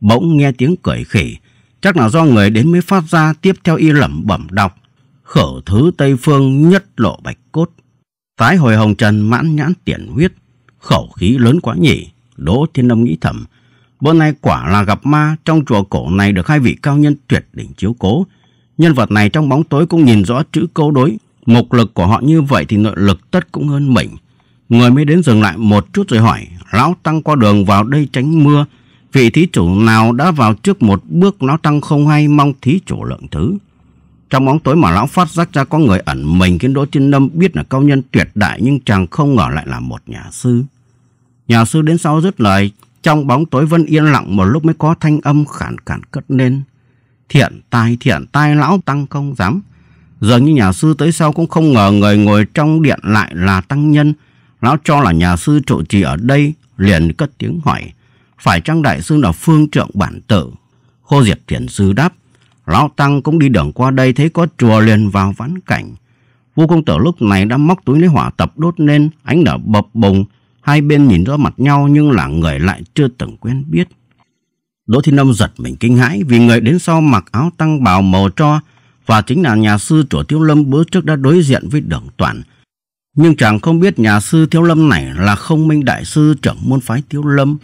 Bỗng nghe tiếng cười khỉ. Chắc là do người đến mới phát ra tiếp theo y lẩm bẩm đọc. Khở thứ Tây Phương nhất lộ bạch cốt. Tái hồi hồng trần mãn nhãn tiền huyết. Khẩu khí lớn quá nhỉ, Đỗ Thiên Lâm nghĩ thầm. Bữa nay quả là gặp ma trong chùa cổ này được hai vị cao nhân tuyệt đỉnh chiếu cố. Nhân vật này trong bóng tối cũng nhìn rõ chữ câu đối. Mục lực của họ như vậy thì nội lực tất cũng hơn mình. Người mới đến dừng lại một chút rồi hỏi, lão tăng qua đường vào đây tránh mưa. Vị thí chủ nào đã vào trước một bước lão tăng không hay mong thí chủ lượng thứ. Trong bóng tối mà lão phát giác ra có người ẩn mình khiến Đỗ Thiên Lâm biết là cao nhân tuyệt đại nhưng chàng không ngờ lại là một nhà sư. Nhà sư đến sau dứt lời, trong bóng tối vẫn yên lặng một lúc mới có thanh âm khản khản cất lên. Thiện tai, thiện tai lão tăng không dám. Dường như nhà sư tới sau cũng không ngờ người ngồi trong điện lại là tăng nhân. Lão cho là nhà sư trụ trì ở đây, liền cất tiếng hỏi. Phải chăng đại sư là phương trượng bản tử? Khô Diệp thiện sư đáp. Lão Tăng cũng đi đường qua đây thấy có chùa liền vào vãn cảnh. Vua công tử lúc này đã móc túi lấy hỏa tập đốt lên, ánh lửa bập bùng, Hai bên nhìn rõ mặt nhau nhưng là người lại chưa từng quen biết. Đỗ Thiên Đông giật mình kinh hãi vì người đến sau mặc áo tăng bào màu cho và chính là nhà sư chùa Thiếu Lâm bữa trước đã đối diện với đường toàn. Nhưng chàng không biết nhà sư Thiếu Lâm này là không minh đại sư trưởng môn phái Thiếu Lâm.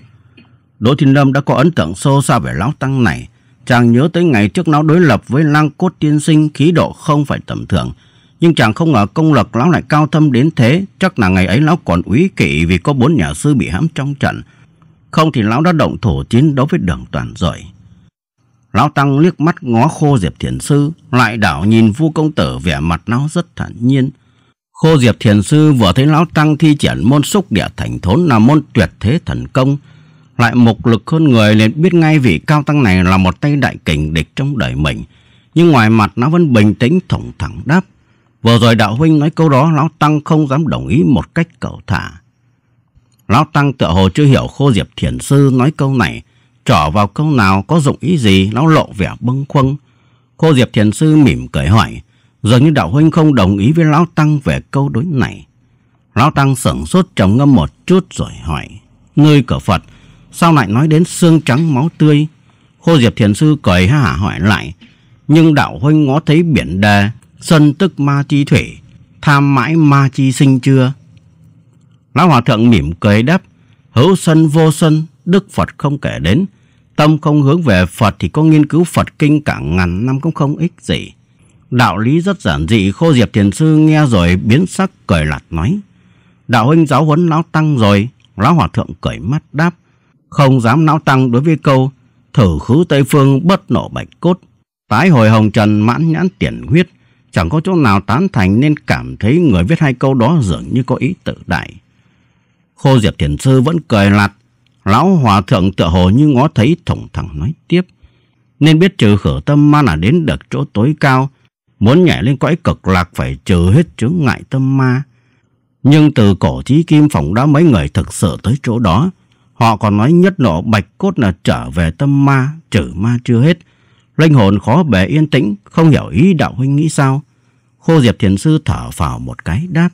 Đỗ Thiên Lâm đã có ấn tượng sâu xa về lão tăng này. Chàng nhớ tới ngày trước nó đối lập với lang cốt tiên sinh khí độ không phải tầm thường nhưng chàng không ngờ công lực lão lại cao thâm đến thế, chắc là ngày ấy lão còn úy kỵ vì có bốn nhà sư bị hãm trong trận. Không thì lão đã động thổ chiến đấu với đường toàn rồi. Lão Tăng liếc mắt ngó khô Diệp Thiền Sư, lại đảo nhìn vua công tử vẻ mặt lão rất thản nhiên. Khô Diệp Thiền Sư vừa thấy Lão Tăng thi triển môn xúc địa thành thốn là môn tuyệt thế thần công. Lại mục lực hơn người liền biết ngay vị cao tăng này là một tay đại kình địch trong đời mình. Nhưng ngoài mặt nó vẫn bình tĩnh thủng thẳng đáp. Vừa rồi đạo huynh nói câu đó Lão Tăng không dám đồng ý một cách cẩu thả. Lão Tăng tựa hồ chưa hiểu Khô Diệp Thiền Sư nói câu này, trỏ vào câu nào có dụng ý gì, Lão lộ vẻ bâng khuâng. Khô Diệp Thiền Sư mỉm cười hỏi, dường như đạo huynh không đồng ý với Lão Tăng về câu đối này. Lão Tăng sửng sốt trầm ngâm một chút rồi hỏi, ngươi cửa Phật, sao lại nói đến xương trắng máu tươi? Khô Diệp Thiền Sư cười ha hả hỏi lại, nhưng đạo huynh ngó thấy biển đề Sân tức ma chi thủy, tham mãi ma chi sinh chưa? Lão Hòa Thượng mỉm cười đáp, hữu sân vô sân, Đức Phật không kể đến. Tâm không hướng về Phật thì có nghiên cứu Phật kinh cả ngàn năm cũng không ích gì. Đạo lý rất giản dị, Khô Diệp Thiền Sư nghe rồi biến sắc cười lạt nói. Đạo huynh giáo huấn Lão Tăng rồi, Lão Hòa Thượng cười mắt đáp. Không dám Lão Tăng đối với câu, thử khứ Tây Phương bất nổ bạch cốt, tái hồi hồng trần mãn nhãn tiền huyết, chẳng có chỗ nào tán thành nên cảm thấy người viết hai câu đó dường như có ý tự đại. Khô Diệp Thiền Sư vẫn cười lạt, lão hòa thượng tựa hồ như ngó thấy thủng thẳng nói tiếp, nên biết trừ khử tâm ma là đến được chỗ tối cao, muốn nhảy lên cõi cực lạc phải trừ hết chướng ngại tâm ma. Nhưng từ cổ chí kim phỏng đã mấy người thực sự tới chỗ đó, họ còn nói nhất nộ bạch cốt là trở về tâm ma, trừ ma chưa hết, Linh hồn khó bề yên tĩnh, không hiểu ý đạo huynh nghĩ sao. Khô Diệp Thiền Sư thở phào một cái đáp.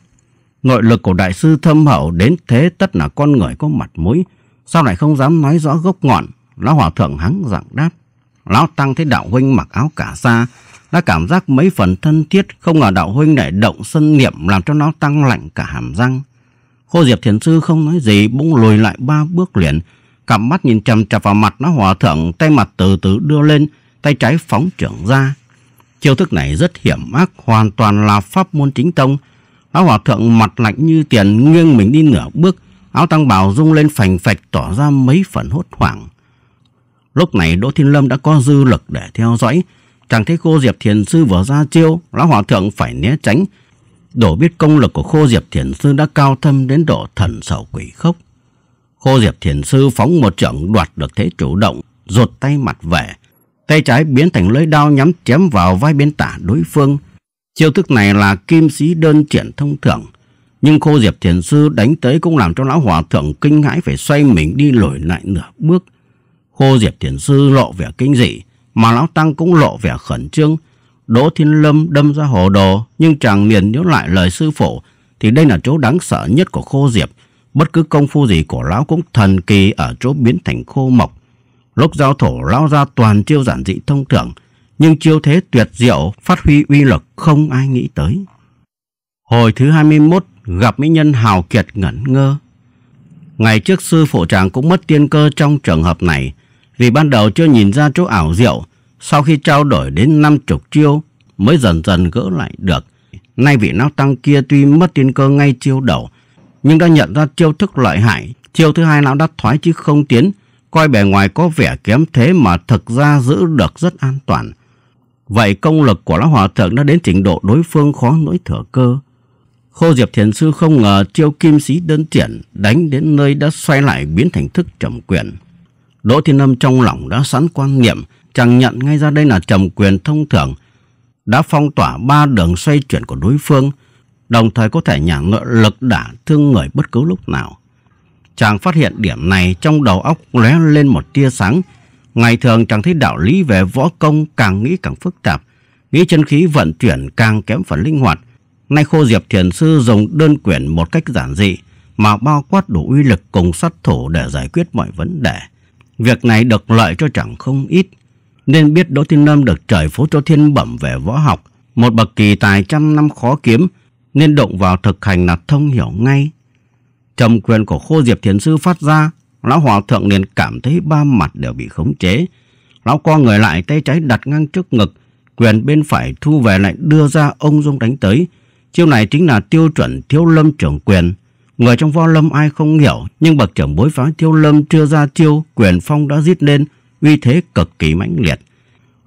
Nội lực của đại sư thâm hậu đến thế tất là con người có mặt mũi. Sao lại không dám nói rõ gốc ngọn? Lão Hòa Thượng hắng giọng đáp. Lão Tăng thấy đạo huynh mặc áo cả xa. Đã cảm giác mấy phần thân thiết không ngờ đạo huynh lại động sân niệm làm cho Lão Tăng lạnh cả hàm răng. Khô Diệp Thiền Sư không nói gì bỗng lùi lại ba bước liền. Cặp mắt nhìn chầm chập vào mặt nó Hòa Thượng tay mặt từ từ đưa lên tay trái phóng trưởng ra. Chiêu thức này rất hiểm ác, hoàn toàn là pháp môn chính tông. Lão hòa thượng mặt lạnh như tiền nghiêng mình đi nửa bước, áo tăng bào rung lên phành phạch tỏ ra mấy phần hốt hoảng. Lúc này Đỗ Thiên Lâm đã có dư lực để theo dõi, chẳng thấy cô Diệp Thiền Sư vừa ra chiêu, lão hòa thượng phải né tránh. Đổ biết công lực của khô Diệp Thiền Sư đã cao thâm đến độ thần sầu quỷ khốc. Khô Diệp Thiền Sư phóng một trận đoạt được thế chủ động, rụt tay mặt về, tay trái biến thành lưỡi đao nhắm chém vào vai bên tả đối phương. Chiêu thức này là kim sĩ đơn triển thông thường, nhưng khô Diệp Thiền Sư đánh tới cũng làm cho lão hòa thượng kinh hãi phải xoay mình đi lùi lại nửa bước. Khô Diệp Thiền Sư lộ vẻ kinh dị, mà lão Tăng cũng lộ vẻ khẩn trương. Đỗ Thiên Lâm đâm ra hồ đồ, nhưng chàng liền nhớ lại lời sư phụ, thì đây là chỗ đáng sợ nhất của Khô Diệp. Bất cứ công phu gì của lão cũng thần kỳ ở chỗ biến thành khô mộc. Lúc giao thổ lao ra toàn chiêu giản dị thông thường, nhưng chiêu thế tuyệt diệu phát huy uy lực không ai nghĩ tới. Hồi thứ hai mươi 21 gặp mỹ nhân hào kiệt ngẩn ngơ. Ngày trước sư phụ chàng cũng mất tiên cơ trong trường hợp này vì ban đầu chưa nhìn ra chỗ ảo diệu, sau khi trao đổi đến năm chục chiêu mới dần dần gỡ lại được. Nay vị náo tăng kia tuy mất tiên cơ ngay chiêu đầu, nhưng đã nhận ra chiêu thức lợi hại, chiêu thứ hai lão đã thoái chứ không tiến, coi bề ngoài có vẻ kém thế mà thực ra giữ được rất an toàn. Vậy công lực của lão hòa thượng đã đến trình độ đối phương khó nỗi thừa cơ. Khô Diệp Thiền Sư không ngờ chiêu kim sĩ đơn triển đánh đến nơi đã xoay lại biến thành thức trầm quyền. Đỗ Thiên Âm trong lòng đã sẵn quan niệm chẳng nhận ngay ra đây là trầm quyền thông thường đã phong tỏa ba đường xoay chuyển của đối phương đồng thời có thể nhả ngợ lực đả thương người bất cứ lúc nào. Chàng phát hiện điểm này trong đầu óc lóe lên một tia sáng. Ngày thường chàng thấy đạo lý về võ công càng nghĩ càng phức tạp, nghĩ chân khí vận chuyển càng kém phần linh hoạt. Nay Khô Diệp Thiền Sư dùng đơn quyển một cách giản dị mà bao quát đủ uy lực cùng sát thủ để giải quyết mọi vấn đề. Việc này được lợi cho chàng không ít, nên biết Đỗ Thiên Lâm được trời phú cho thiên bẩm về võ học, một bậc kỳ tài trăm năm khó kiếm, nên động vào thực hành là thông hiểu ngay trầm quyền của khô diệp thiền sư phát ra, lão hòa thượng liền cảm thấy ba mặt đều bị khống chế. Lão co người lại tay trái đặt ngang trước ngực, quyền bên phải thu về lại đưa ra ông dung đánh tới. Chiêu này chính là tiêu chuẩn thiếu lâm trưởng quyền. Người trong võ lâm ai không hiểu, nhưng bậc trưởng bối phái tiêu lâm chưa ra chiêu, quyền phong đã giết lên, uy thế cực kỳ mãnh liệt.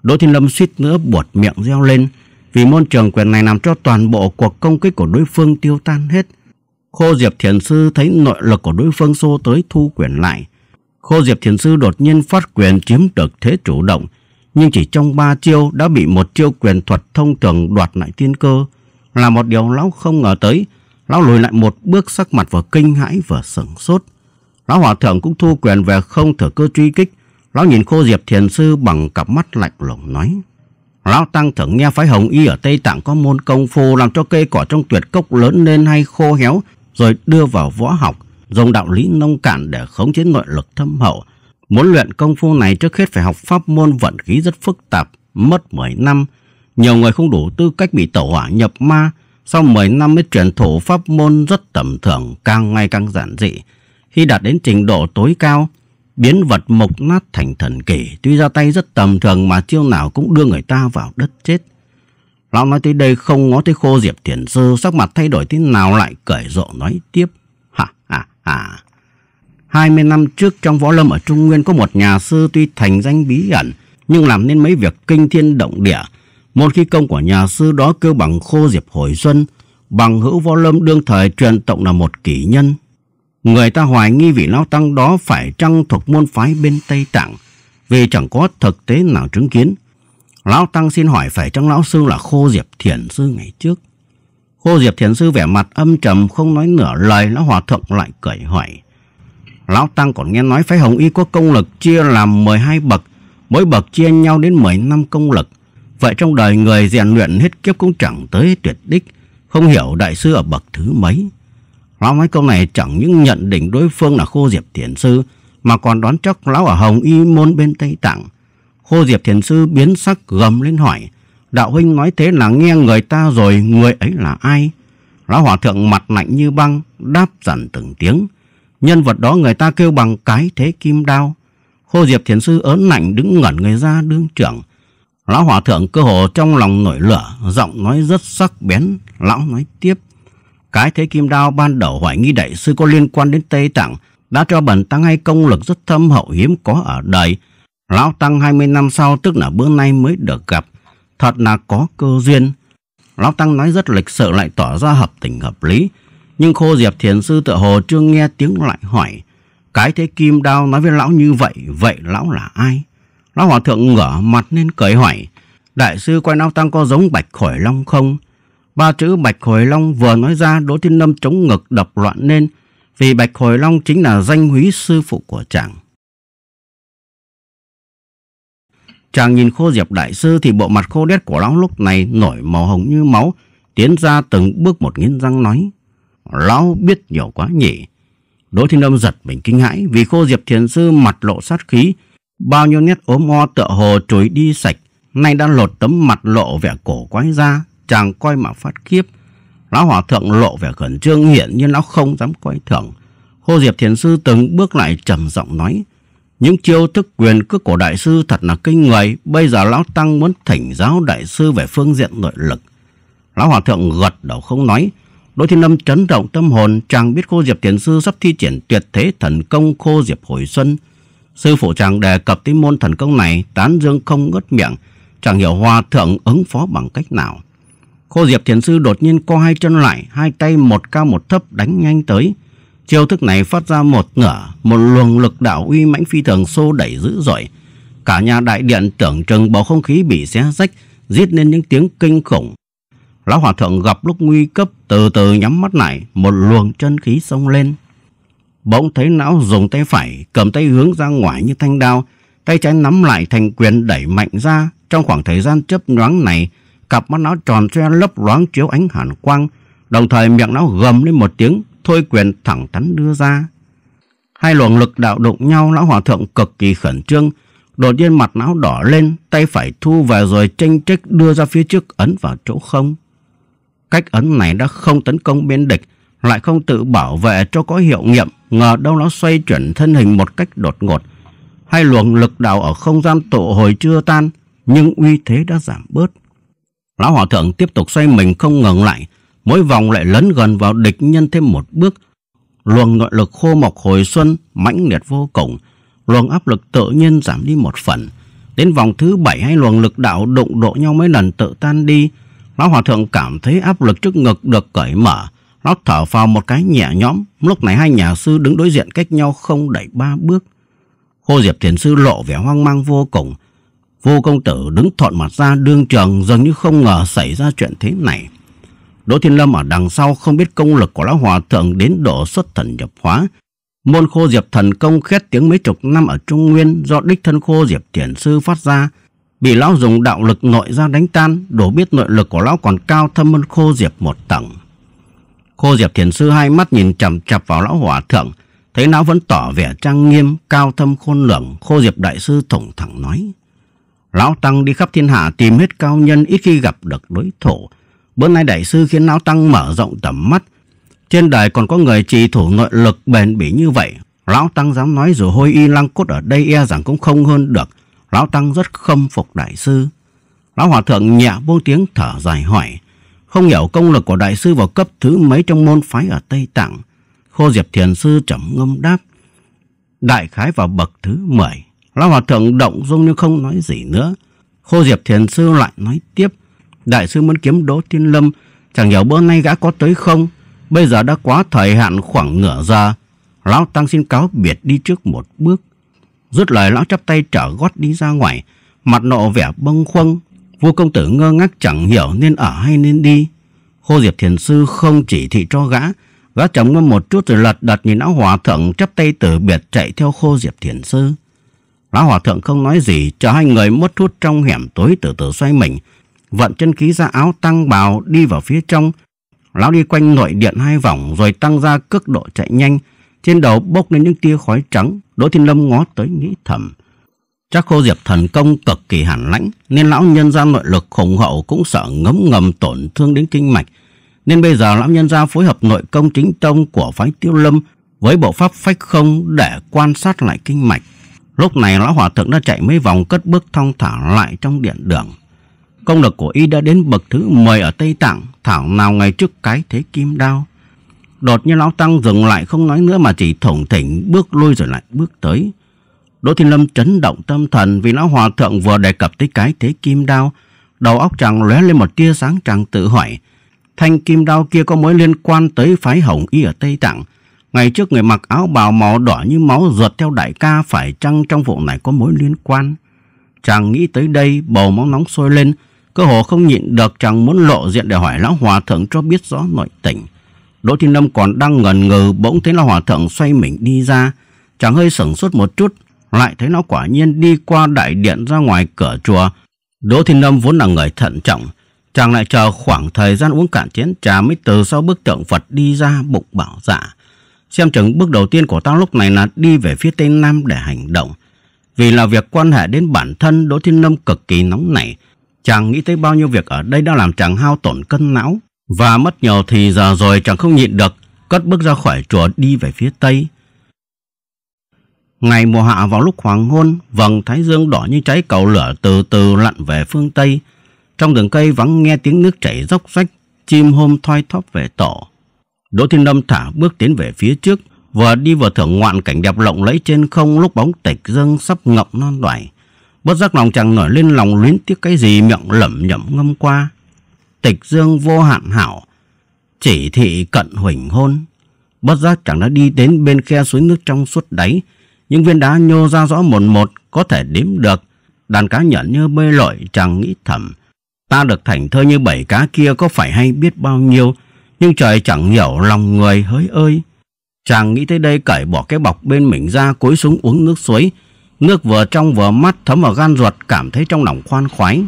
Đỗ Thiên Lâm suýt nữa buột miệng reo lên, vì môn trường quyền này làm cho toàn bộ cuộc công kích của đối phương tiêu tan hết. Khô Diệp Thiền Sư thấy nội lực của đối phương xô tới thu quyền lại. Khô Diệp Thiền Sư đột nhiên phát quyền chiếm được thế chủ động, nhưng chỉ trong ba chiêu đã bị một chiêu quyền thuật thông thường đoạt lại tiên cơ. Là một điều lão không ngờ tới, lão lùi lại một bước sắc mặt vừa kinh hãi vừa sửng sốt. Lão Hòa Thượng cũng thu quyền về không thở cơ truy kích, lão nhìn Khô Diệp Thiền Sư bằng cặp mắt lạnh lùng nói. Lão Tăng thưởng nghe phái hồng y ở Tây Tạng có môn công phu làm cho cây cỏ trong tuyệt cốc lớn lên hay khô héo rồi đưa vào võ học, dùng đạo lý nông cạn để khống chế nội lực thâm hậu. Muốn luyện công phu này trước hết phải học pháp môn vận khí rất phức tạp, mất 10 năm. Nhiều người không đủ tư cách bị tẩu hỏa nhập ma, sau 10 năm mới truyền thủ pháp môn rất tầm thường, càng ngày càng giản dị. Khi đạt đến trình độ tối cao, biến vật mộc nát thành thần kỳ, tuy ra tay rất tầm thường mà chiêu nào cũng đưa người ta vào đất chết. Lão nói tới đây không ngó tới khô Diệp Thiền Sư sắc mặt thay đổi thế nào lại cởi rộ nói tiếp. Hả hả hả. 20 năm trước trong võ lâm ở Trung Nguyên có một nhà sư tuy thành danh bí ẩn nhưng làm nên mấy việc kinh thiên động địa. Một khi công của nhà sư đó kêu bằng khô Diệp Hồi Xuân, bằng hữu võ lâm đương thời truyền tụng là một kỷ nhân. Người ta hoài nghi vị lão tăng đó phải trăng thuộc môn phái bên Tây Tạng vì chẳng có thực tế nào chứng kiến. Lão Tăng xin hỏi phải trong Lão Sư là Khô Diệp Thiền Sư ngày trước? Khô Diệp Thiền Sư vẻ mặt âm trầm không nói nửa lời Lão Hòa Thượng lại cởi hỏi. Lão Tăng còn nghe nói phái Hồng Y có công lực chia làm 12 bậc, mỗi bậc chia nhau đến 10 năm công lực. Vậy trong đời người rèn luyện hết kiếp cũng chẳng tới tuyệt đích, không hiểu đại sư ở bậc thứ mấy. Lão nói câu này chẳng những nhận định đối phương là Khô Diệp Thiền Sư mà còn đoán chắc Lão ở Hồng Y môn bên Tây Tạng Hô Diệp Thiền Sư biến sắc gầm lên hỏi. Đạo huynh nói thế là nghe người ta rồi người ấy là ai? Lão Hòa Thượng mặt lạnh như băng, đáp dặn từng tiếng. Nhân vật đó người ta kêu bằng cái thế kim đao. Hô Diệp Thiền Sư ớn lạnh đứng ngẩn người ra đương trưởng. Lão Hòa Thượng cơ hồ trong lòng nổi lửa, giọng nói rất sắc bén. Lão nói tiếp. Cái thế kim đao ban đầu hoài nghi đại sư có liên quan đến Tây Tạng đã cho bần tăng hay công lực rất thâm hậu hiếm có ở đời Lão Tăng 20 năm sau tức là bữa nay mới được gặp. Thật là có cơ duyên. Lão Tăng nói rất lịch sự lại tỏ ra hợp tình hợp lý. Nhưng Khô Diệp Thiền Sư tự hồ chưa nghe tiếng lại hỏi. Cái thế kim đao nói với lão như vậy, vậy lão là ai? Lão Hòa Thượng ngửa mặt nên cười hỏi. Đại sư quay Lão Tăng có giống Bạch Khổi Long không? Ba chữ Bạch Khổi Long vừa nói ra Đỗ Thiên Lâm chống ngực đập loạn lên. Vì Bạch Khổi Long chính là danh húy sư phụ của chàng. Chàng nhìn khô diệp đại sư thì bộ mặt khô đét của lão lúc này nổi màu hồng như máu, tiến ra từng bước một nghiến răng nói. Lão biết nhiều quá nhỉ. Đỗ Thiên Lâm giật mình kinh hãi vì khô diệp thiền sư mặt lộ sát khí, bao nhiêu nét ốm o tựa hồ trồi đi sạch, nay đã lột tấm mặt lộ vẻ cổ quái ra, chàng coi mà phát khiếp. Lão hỏa thượng lộ vẻ khẩn trương hiện nhiên lão không dám quay thẳng. Khô Diệp Thiền Sư từng bước lại trầm giọng nói, những chiêu thức quyền cước của đại sư thật là kinh người. Bây giờ lão Tăng muốn thỉnh giáo đại sư về phương diện nội lực. Lão Hòa Thượng gật đầu không nói. Đỗ Thiên Lâm chấn động tâm hồn. Chàng biết cô Diệp tiền Sư sắp thi triển tuyệt thế thần công khô Diệp Hồi Xuân. Sư phụ chàng đề cập tới môn thần công này tán dương không ngớt miệng. Chẳng hiểu Hòa Thượng ứng phó bằng cách nào. Khô Diệp tiền Sư đột nhiên co hai chân lại, hai tay một cao một thấp đánh nhanh tới. Chiêu thức này phát ra một ngửa, một luồng lực đạo uy mãnh phi thường xô đẩy dữ dội. Cả nhà đại điện tưởng chừng bầu không khí bị xé rách, giết lên những tiếng kinh khủng. Lão Hòa Thượng gặp lúc nguy cấp từ từ nhắm mắt lại, một luồng chân khí xông lên. Bỗng thấy não dùng tay phải, cầm tay hướng ra ngoài như thanh đao, tay trái nắm lại thành quyền đẩy mạnh ra. Trong khoảng thời gian chớp nhoáng này, cặp mắt não tròn xoe lấp loáng chiếu ánh hàn quang, đồng thời miệng não gầm lên một tiếng Thôi quyền thẳng thắn đưa ra. Hai luồng lực đạo đụng nhau, lão hòa thượng cực kỳ khẩn trương. Đột nhiên mặt não đỏ lên, tay phải thu về rồi tranh trách đưa ra phía trước ấn vào chỗ không. Cách ấn này đã không tấn công bên địch, lại không tự bảo vệ cho có hiệu nghiệm. Ngờ đâu nó xoay chuyển thân hình một cách đột ngột. Hai luồng lực đạo ở không gian tụ hồi chưa tan, nhưng uy thế đã giảm bớt. Lão Hòa Thượng tiếp tục xoay mình không ngừng lại, mỗi vòng lại lấn gần vào địch nhân thêm một bước. Luồng nội lực khô mọc hồi xuân mãnh liệt vô cùng, luồng áp lực tự nhiên giảm đi một phần. Đến vòng thứ bảy hai luồng lực đạo đụng độ nhau mấy lần tự tan đi, lão hòa thượng cảm thấy áp lực trước ngực được cởi mở, lão thở phào một cái nhẹ nhõm. Lúc này hai nhà sư đứng đối diện cách nhau không đẩy ba bước. khô Diệp Thiền Sư lộ vẻ hoang mang vô cùng. Vô công tử đứng thọn mặt ra đương trường dường như không ngờ xảy ra chuyện thế này. Đỗ Thiên Lâm ở đằng sau không biết công lực của lão hòa thượng đến độ xuất thần nhập hóa. Môn khô diệp thần công khét tiếng mấy chục năm ở Trung Nguyên do đích thân khô diệp thiền sư phát ra, bị lão dùng đạo lực nội ra đánh tan, đổ biết nội lực của lão còn cao thâm hơn khô diệp một tầng. Khô diệp thiền sư hai mắt nhìn chằm chặp vào lão hòa thượng, thấy lão vẫn tỏ vẻ trang nghiêm, cao thâm khôn lường, khô diệp đại sư thủng thẳng nói. Lão Tăng đi khắp thiên hạ tìm hết cao nhân ít khi gặp được đối thủ, Bữa nay đại sư khiến lão tăng mở rộng tầm mắt. Trên đời còn có người trì thủ nội lực bền bỉ như vậy. Lão tăng dám nói dù hôi y lăng cốt ở đây e rằng cũng không hơn được. Lão tăng rất khâm phục đại sư. Lão hòa thượng nhẹ vô tiếng thở dài hỏi. Không hiểu công lực của đại sư vào cấp thứ mấy trong môn phái ở Tây Tạng. Khô Diệp Thiền Sư trầm ngâm đáp. Đại khái vào bậc thứ mười Lão hòa thượng động dung nhưng không nói gì nữa. Khô Diệp Thiền Sư lại nói tiếp đại sư muốn kiếm Đỗ Thiên Lâm, chẳng hiểu bữa nay gã có tới không, bây giờ đã quá thời hạn khoảng nửa giờ. Lão Tăng xin cáo biệt đi trước một bước. Rút lời lão chắp tay trở gót đi ra ngoài, mặt nộ vẻ bâng khuâng. Vua công tử ngơ ngác chẳng hiểu nên ở hay nên đi. Khô Diệp Thiền Sư không chỉ thị cho gã, gã trầm ngâm một chút rồi lật đật nhìn lão hòa thượng chắp tay từ biệt chạy theo Khô Diệp Thiền Sư. Lão hòa thượng không nói gì, chờ hai người mất hút trong hẻm tối từ từ xoay mình, vận chân khí ra áo tăng bào đi vào phía trong. Lão đi quanh nội điện hai vòng rồi tăng ra cước độ chạy nhanh. Trên đầu bốc lên những tia khói trắng, Đỗ Thiên Lâm ngó tới nghĩ thầm. Chắc khô diệp thần công cực kỳ hẳn lãnh, nên lão nhân ra nội lực khủng hậu cũng sợ ngấm ngầm tổn thương đến kinh mạch. Nên bây giờ lão nhân ra phối hợp nội công chính tông của phái tiêu lâm với bộ pháp phách không để quan sát lại kinh mạch. Lúc này lão hòa thượng đã chạy mấy vòng cất bước thong thả lại trong điện đường. Công lực của y đã đến bậc thứ 10 ở Tây Tạng, thảo nào ngày trước cái thế kim đao. Đột nhiên lão tăng dừng lại không nói nữa mà chỉ thủng thỉnh bước lui rồi lại bước tới. Đỗ Thiên Lâm chấn động tâm thần vì lão hòa thượng vừa đề cập tới cái thế kim đao. Đầu óc chàng lóe lên một tia sáng chàng tự hỏi. Thanh kim đao kia có mối liên quan tới phái hồng y ở Tây Tạng. Ngày trước người mặc áo bào màu đỏ như máu ruột theo đại ca phải chăng trong vụ này có mối liên quan. Chàng nghĩ tới đây bầu máu nóng sôi lên Cơ hồ không nhịn được chẳng muốn lộ diện để hỏi lão hòa thượng cho biết rõ nội tình. Đỗ Thiên Lâm còn đang ngần ngừ bỗng thấy lão hòa thượng xoay mình đi ra. Chàng hơi sửng sốt một chút, lại thấy nó quả nhiên đi qua đại điện ra ngoài cửa chùa. Đỗ Thiên Lâm vốn là người thận trọng, chàng lại chờ khoảng thời gian uống cạn chén trà mới từ sau bức tượng Phật đi ra bụng bảo dạ. Xem chừng bước đầu tiên của tao lúc này là đi về phía Tây Nam để hành động. Vì là việc quan hệ đến bản thân Đỗ Thiên Lâm cực kỳ nóng nảy, Chàng nghĩ tới bao nhiêu việc ở đây đã làm chàng hao tổn cân não và mất nhiều thì giờ rồi chàng không nhịn được, cất bước ra khỏi chùa đi về phía tây. Ngày mùa hạ vào lúc hoàng hôn, vầng thái dương đỏ như cháy cầu lửa từ từ lặn về phương Tây. Trong rừng cây vắng nghe tiếng nước chảy róc rách, chim hôm thoi thóp về tổ. Đỗ Thiên Lâm thả bước tiến về phía trước, vừa đi vừa thưởng ngoạn cảnh đẹp lộng lẫy trên không lúc bóng tịch dương sắp ngậm non đoài Bất giác lòng chàng nổi lên lòng luyến tiếc cái gì miệng lẩm nhẩm ngâm qua. Tịch dương vô hạn hảo, chỉ thị cận huỳnh hôn. Bất giác chàng đã đi đến bên khe suối nước trong suốt đáy. Những viên đá nhô ra rõ một một có thể đếm được. Đàn cá nhẫn như bơi lội chàng nghĩ thầm. Ta được thành thơ như bảy cá kia có phải hay biết bao nhiêu. Nhưng trời chẳng hiểu lòng người hỡi ơi. Chàng nghĩ tới đây cởi bỏ cái bọc bên mình ra cối xuống uống nước suối. Nước vừa trong vừa mắt thấm vào gan ruột cảm thấy trong lòng khoan khoái.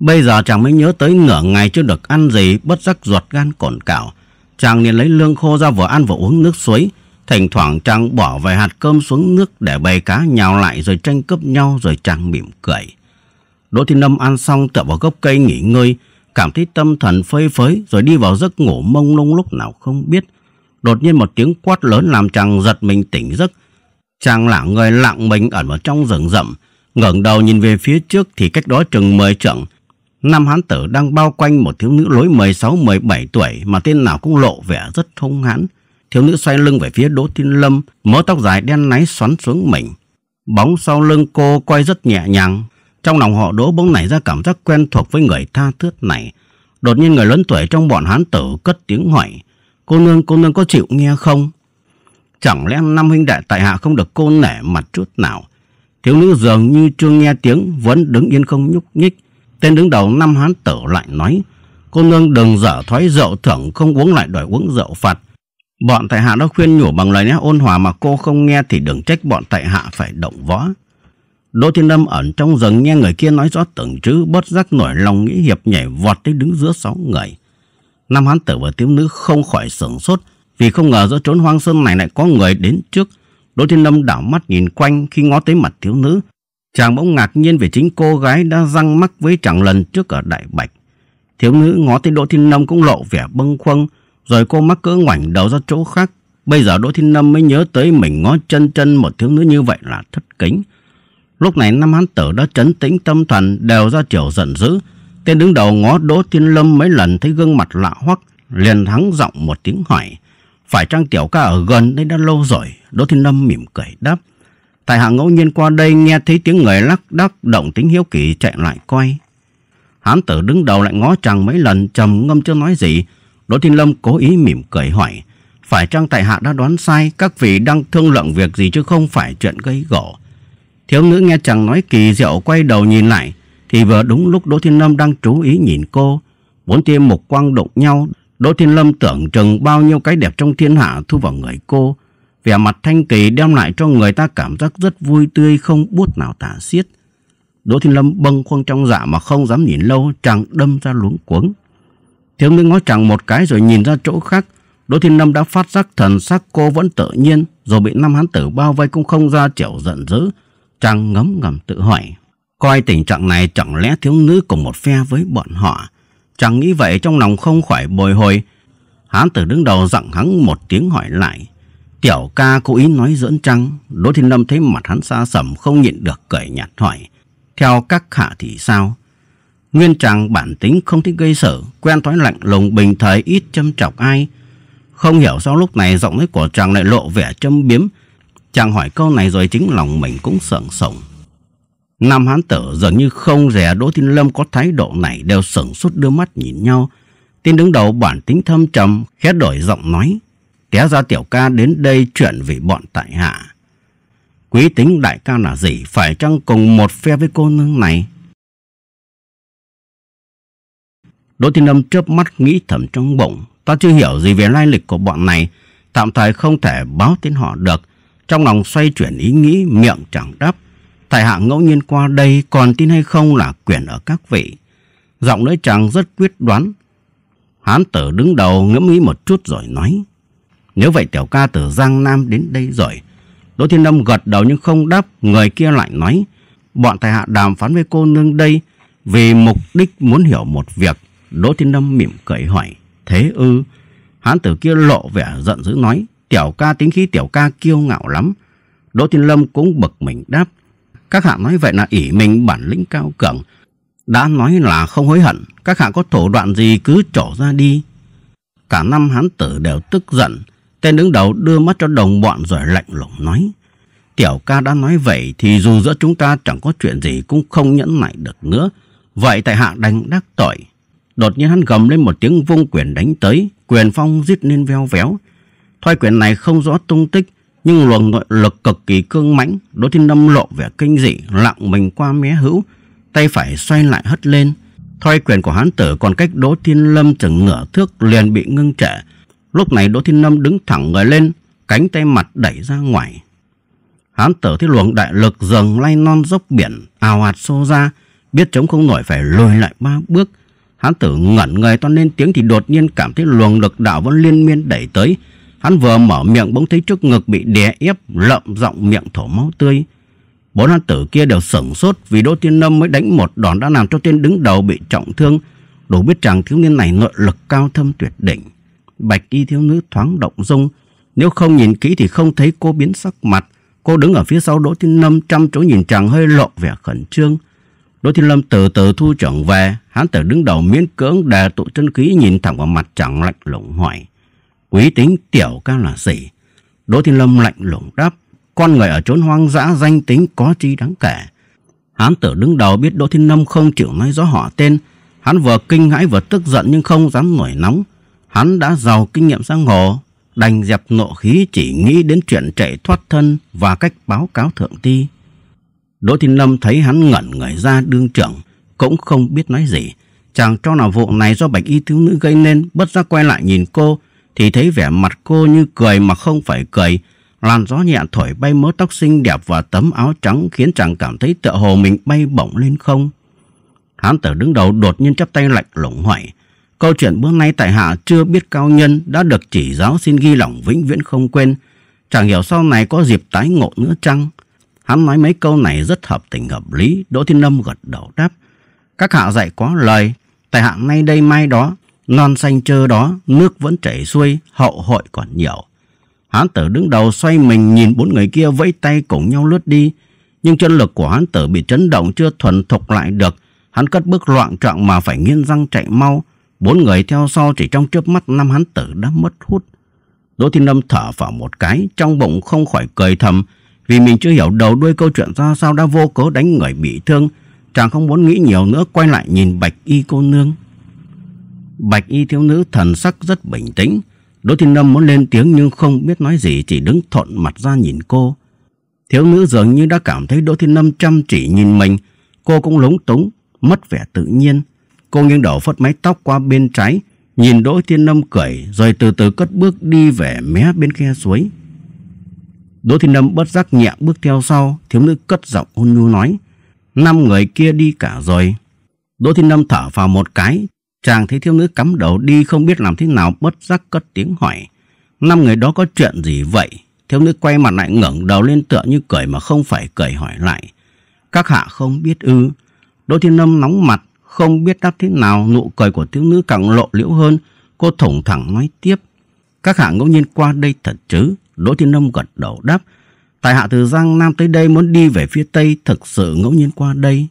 Bây giờ chàng mới nhớ tới nửa ngày chưa được ăn gì bất giác ruột gan cồn cào. Chàng liền lấy lương khô ra vừa ăn vừa uống nước suối. Thỉnh thoảng chàng bỏ vài hạt cơm xuống nước để bầy cá nhào lại rồi tranh cướp nhau rồi chàng mỉm cười. Đỗ Thiên Lâm ăn xong tựa vào gốc cây nghỉ ngơi, cảm thấy tâm thần phơi phới rồi đi vào giấc ngủ mông lung lúc nào không biết. Đột nhiên một tiếng quát lớn làm chàng giật mình tỉnh giấc Chàng lạng người lạng mình ẩn vào trong rừng rậm, ngẩng đầu nhìn về phía trước thì cách đó chừng 10 trượng. năm hán tử đang bao quanh một thiếu nữ lối 16-17 tuổi mà tên nào cũng lộ vẻ rất hung hãn. Thiếu nữ xoay lưng về phía Đỗ Thiên Lâm, mớ tóc dài đen náy xoắn xuống mình. Bóng sau lưng cô quay rất nhẹ nhàng. Trong lòng họ Đỗ bỗng nảy ra cảm giác quen thuộc với người tha thướt này. Đột nhiên người lớn tuổi trong bọn hán tử cất tiếng hỏi. Cô nương, cô nương có chịu nghe không? Chẳng lẽ năm huynh đệ tại hạ không được cô nể mặt chút nào? Thiếu nữ dường như chưa nghe tiếng vẫn đứng yên không nhúc nhích. Tên đứng đầu năm hán tử lại nói. Cô nương đừng dở thói rượu thưởng không uống lại đòi uống rượu phạt. Bọn tại hạ đã khuyên nhủ bằng lời lẽ ôn hòa mà cô không nghe thì đừng trách bọn tại hạ phải động võ. Đỗ Thiên Lâm ẩn trong rừng nghe người kia nói rõ từng chữ bất giác nổi lòng nghĩ hiệp nhảy vọt tới đứng giữa sáu người. năm hán tử và thiếu nữ không khỏi sửng sốt vì không ngờ giữa trốn hoang sơn này lại có người đến trước. Đỗ Thiên Lâm đảo mắt nhìn quanh khi ngó tới mặt thiếu nữ. Chàng bỗng ngạc nhiên về chính cô gái đã răng mắc với chàng lần trước ở Đại Bạch. Thiếu nữ ngó tới Đỗ Thiên Lâm cũng lộ vẻ bâng khuâng, rồi cô mắc cỡ ngoảnh đầu ra chỗ khác. Bây giờ Đỗ Thiên Lâm mới nhớ tới mình ngó chân chân một thiếu nữ như vậy là thất kính. Lúc này năm hán tử đã trấn tĩnh tâm thần đều ra chiều giận dữ. Tên đứng đầu ngó Đỗ Thiên Lâm mấy lần thấy gương mặt lạ hoắc, liền thắng giọng một tiếng hỏi. Phải trang tiểu ca ở gần đây đã lâu rồi? Đỗ Thiên Lâm mỉm cười đáp. Tài hạ ngẫu nhiên qua đây nghe thấy tiếng người lắc đắc động tính hiếu kỳ chạy lại coi. Hán tử đứng đầu lại ngó chàng mấy lần trầm ngâm chưa nói gì. Đỗ Thiên Lâm cố ý mỉm cười hỏi. Phải chăng tại hạ đã đoán sai các vị đang thương lượng việc gì chứ không phải chuyện gây gỗ. Thiếu nữ nghe chàng nói kỳ diệu quay đầu nhìn lại. Thì vừa đúng lúc Đỗ Thiên Lâm đang chú ý nhìn cô. Bốn tiêm một quang đụng nhau Đỗ Thiên Lâm tưởng chừng bao nhiêu cái đẹp trong thiên hạ thu vào người cô. Vẻ mặt thanh kỳ đem lại cho người ta cảm giác rất vui tươi không bút nào tả xiết. Đỗ Thiên Lâm bâng khuâng trong dạ mà không dám nhìn lâu, chàng đâm ra luống cuống. Thiếu nữ ngó chàng một cái rồi nhìn ra chỗ khác. Đỗ Thiên Lâm đã phát giác thần sắc cô vẫn tự nhiên, rồi bị năm hán tử bao vây cũng không ra chịu giận dữ. Chàng ngấm ngầm tự hỏi, coi tình trạng này chẳng lẽ thiếu nữ cùng một phe với bọn họ Chàng nghĩ vậy trong lòng không khỏi bồi hồi. Hán tử đứng đầu dặn hắn một tiếng hỏi lại. Tiểu ca cố ý nói dẫn trăng. Đỗ Thiên Lâm thấy mặt hắn xa sầm không nhịn được cười nhạt hỏi. Theo các hạ thì sao? Nguyên chàng bản tính không thích gây sở, quen thói lạnh lùng bình thời ít châm chọc ai. Không hiểu sao lúc này giọng nói của chàng lại lộ vẻ châm biếm. Chàng hỏi câu này rồi chính lòng mình cũng sợn sổng. Nam hán tử dường như không rẻ Đỗ Thiên Lâm có thái độ này đều sửng sốt đưa mắt nhìn nhau. Tên đứng đầu bản tính thâm trầm, khét đổi giọng nói. Té ra tiểu ca đến đây chuyện vì bọn tại hạ. Quý tính đại ca là gì? Phải chăng cùng một phe với cô nương này? Đỗ Thiên Lâm chớp mắt nghĩ thầm trong bụng. Ta chưa hiểu gì về lai lịch của bọn này. Tạm thời không thể báo tin họ được. Trong lòng xoay chuyển ý nghĩ miệng chẳng đáp Tài hạ ngẫu nhiên qua đây còn tin hay không là quyền ở các vị. Giọng nói chàng rất quyết đoán. Hán tử đứng đầu ngẫm nghĩ một chút rồi nói. Nếu vậy tiểu ca từ Giang Nam đến đây rồi. Đỗ Thiên Lâm gật đầu nhưng không đáp. Người kia lại nói. Bọn tài hạ đàm phán với cô nương đây vì mục đích muốn hiểu một việc. Đỗ Thiên Lâm mỉm cười hỏi. Thế ư? Hán tử kia lộ vẻ giận dữ nói. Tiểu ca tính khí tiểu ca kiêu ngạo lắm. Đỗ Thiên Lâm cũng bực mình đáp. Các hạ nói vậy là ỷ mình bản lĩnh cao cường. Đã nói là không hối hận, các hạ có thủ đoạn gì cứ trổ ra đi. Cả năm hán tử đều tức giận, tên đứng đầu đưa mắt cho đồng bọn rồi lạnh lùng nói. Tiểu ca đã nói vậy thì dù giữa chúng ta chẳng có chuyện gì cũng không nhẫn nại được nữa. Vậy tại hạ đành đắc tội. Đột nhiên hắn gầm lên một tiếng vung quyền đánh tới, quyền phong giết lên veo véo. Thoi quyền này không rõ tung tích, nhưng luồng nội lực cực kỳ cương mãnh, Đỗ Thiên Lâm lộ vẻ kinh dị, lặng mình qua mé hữu, tay phải xoay lại hất lên. Thoi quyền của hán tử còn cách Đỗ Thiên Lâm chừng nửa thước liền bị ngưng trệ. Lúc này Đỗ Thiên Lâm đứng thẳng người lên, cánh tay mặt đẩy ra ngoài. Hán tử thấy luồng đại lực dường lay non dốc biển, ào ạt xô ra, biết chống không nổi phải lùi lại ba bước. Hán tử ngẩn người toan lên tiếng thì đột nhiên cảm thấy luồng lực đạo vẫn liên miên đẩy tới, Hắn vừa mở miệng bỗng thấy trước ngực bị đè ép, lợm giọng miệng thổ máu tươi. Bốn hán tử kia đều sửng sốt vì Đỗ Thiên Lâm mới đánh một đòn đã làm cho tên đứng đầu bị trọng thương. Đủ biết chàng thiếu niên này nội lực cao thâm tuyệt đỉnh. Bạch y thiếu nữ thoáng động dung. Nếu không nhìn kỹ thì không thấy cô biến sắc mặt. Cô đứng ở phía sau Đỗ Thiên Lâm chăm chú nhìn chàng hơi lộ vẻ khẩn trương. Đỗ Thiên Lâm từ từ thu trưởng về. Hán tử đứng đầu miễn cưỡng đè tụ chân khí nhìn thẳng vào mặt chàng lạnh lùng hỏi. Quý tính tiểu ca là gì? Đỗ Thiên Lâm lạnh lùng đáp. Con người ở chốn hoang dã danh tính có chi đáng kể. Hán tử đứng đầu biết Đỗ Thiên Lâm không chịu nói rõ họ tên. Hắn vừa kinh hãi vừa tức giận nhưng không dám nổi nóng. Hắn đã giàu kinh nghiệm giang hồ, đành dẹp nộ khí chỉ nghĩ đến chuyện chạy thoát thân và cách báo cáo thượng ti. Đỗ Thiên Lâm thấy hắn ngẩn người ra đương trưởng, cũng không biết nói gì. Chàng cho là vụ này do bạch y thiếu nữ gây nên, bất giác quay lại nhìn cô, thì thấy vẻ mặt cô như cười mà không phải cười. Làn gió nhẹ thổi bay mớ tóc xinh đẹp và tấm áo trắng khiến chàng cảm thấy tựa hồ mình bay bổng lên không. Hán tử đứng đầu đột nhiên chắp tay lạnh lùng hỏi. Câu chuyện bữa nay tại hạ chưa biết cao nhân đã được chỉ giáo xin ghi lòng vĩnh viễn không quên. Chàng hiểu sau này có dịp tái ngộ nữa chăng? Hắn nói mấy câu này rất hợp tình hợp lý. Đỗ Thiên Lâm gật đầu đáp. Các hạ dạy quá lời. Tại hạ nay đây mai đó non xanh trơ đó, nước vẫn chảy xuôi, hậu hội còn nhiều. Hán tử đứng đầu xoay mình nhìn bốn người kia vẫy tay cùng nhau lướt đi. Nhưng chân lực của hán tử bị chấn động chưa thuần thục lại được. Hắn cất bước loạn trọng mà phải nghiêng răng chạy mau. Bốn người theo sau chỉ trong chớp mắt năm hán tử đã mất hút. Đỗ Thiên Lâm thở vào một cái, trong bụng không khỏi cười thầm. Vì mình chưa hiểu đầu đuôi câu chuyện ra sao đã vô cớ đánh người bị thương. Chàng không muốn nghĩ nhiều nữa quay lại nhìn bạch y cô nương. Bạch y thiếu nữ thần sắc rất bình tĩnh. Đỗ Thiên Lâm muốn lên tiếng nhưng không biết nói gì chỉ đứng thuận mặt ra nhìn cô. Thiếu nữ dường như đã cảm thấy Đỗ Thiên Lâm chăm chỉ nhìn mình. Cô cũng lúng túng, mất vẻ tự nhiên. Cô nghiêng đầu phất mái tóc qua bên trái, nhìn Đỗ Thiên Lâm cười rồi từ từ cất bước đi về mé bên khe suối. Đỗ Thiên Lâm bất giác nhẹ bước theo sau, thiếu nữ cất giọng ôn nhu nói. Năm người kia đi cả rồi. Đỗ Thiên Lâm thở vào một cái, Chàng thấy thiếu nữ cắm đầu đi không biết làm thế nào bất giác cất tiếng hỏi. Năm người đó có chuyện gì vậy? Thiếu nữ quay mặt lại ngẩng đầu lên tựa như cười mà không phải cười hỏi lại. Các hạ không biết ư. Đỗ Thiên Lâm nóng mặt, không biết đáp thế nào, nụ cười của thiếu nữ càng lộ liễu hơn. Cô thủng thẳng nói tiếp. Các hạ ngẫu nhiên qua đây thật chứ? Đỗ Thiên Lâm gật đầu đáp. Tài hạ từ Giang Nam tới đây muốn đi về phía Tây, thực sự ngẫu nhiên qua đây.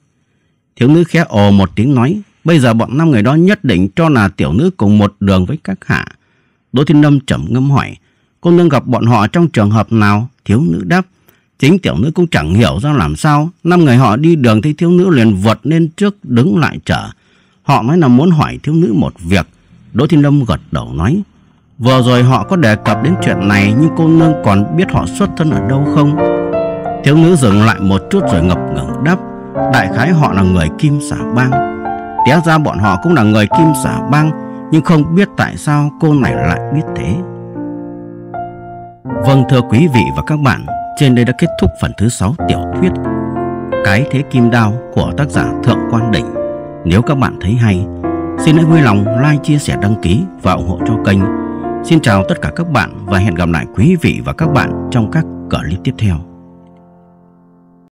Thiếu nữ khẽ ồ một tiếng nói, Bây giờ bọn năm người đó nhất định cho là tiểu nữ cùng một đường với các hạ. Đỗ Thiên Lâm trầm ngâm hỏi, cô nương gặp bọn họ trong trường hợp nào? Thiếu nữ đáp, chính tiểu nữ cũng chẳng hiểu ra làm sao. Năm người họ đi đường thấy thiếu nữ liền vượt lên trước đứng lại chờ Họ nói là muốn hỏi thiếu nữ một việc. Đỗ Thiên Lâm gật đầu nói, vừa rồi họ có đề cập đến chuyện này nhưng cô nương còn biết họ xuất thân ở đâu không? Thiếu nữ dừng lại một chút rồi ngập ngừng đáp, đại khái họ là người Kim Xả Bang. Té ra bọn họ cũng là người kim xả băng Nhưng không biết tại sao cô này lại biết thế Vâng thưa quý vị và các bạn Trên đây đã kết thúc phần thứ 6 tiểu thuyết Cái thế kim đao của tác giả Thượng Quan Định Nếu các bạn thấy hay Xin hãy vui lòng like, chia sẻ, đăng ký và ủng hộ cho kênh Xin chào tất cả các bạn và hẹn gặp lại quý vị và các bạn trong các clip tiếp theo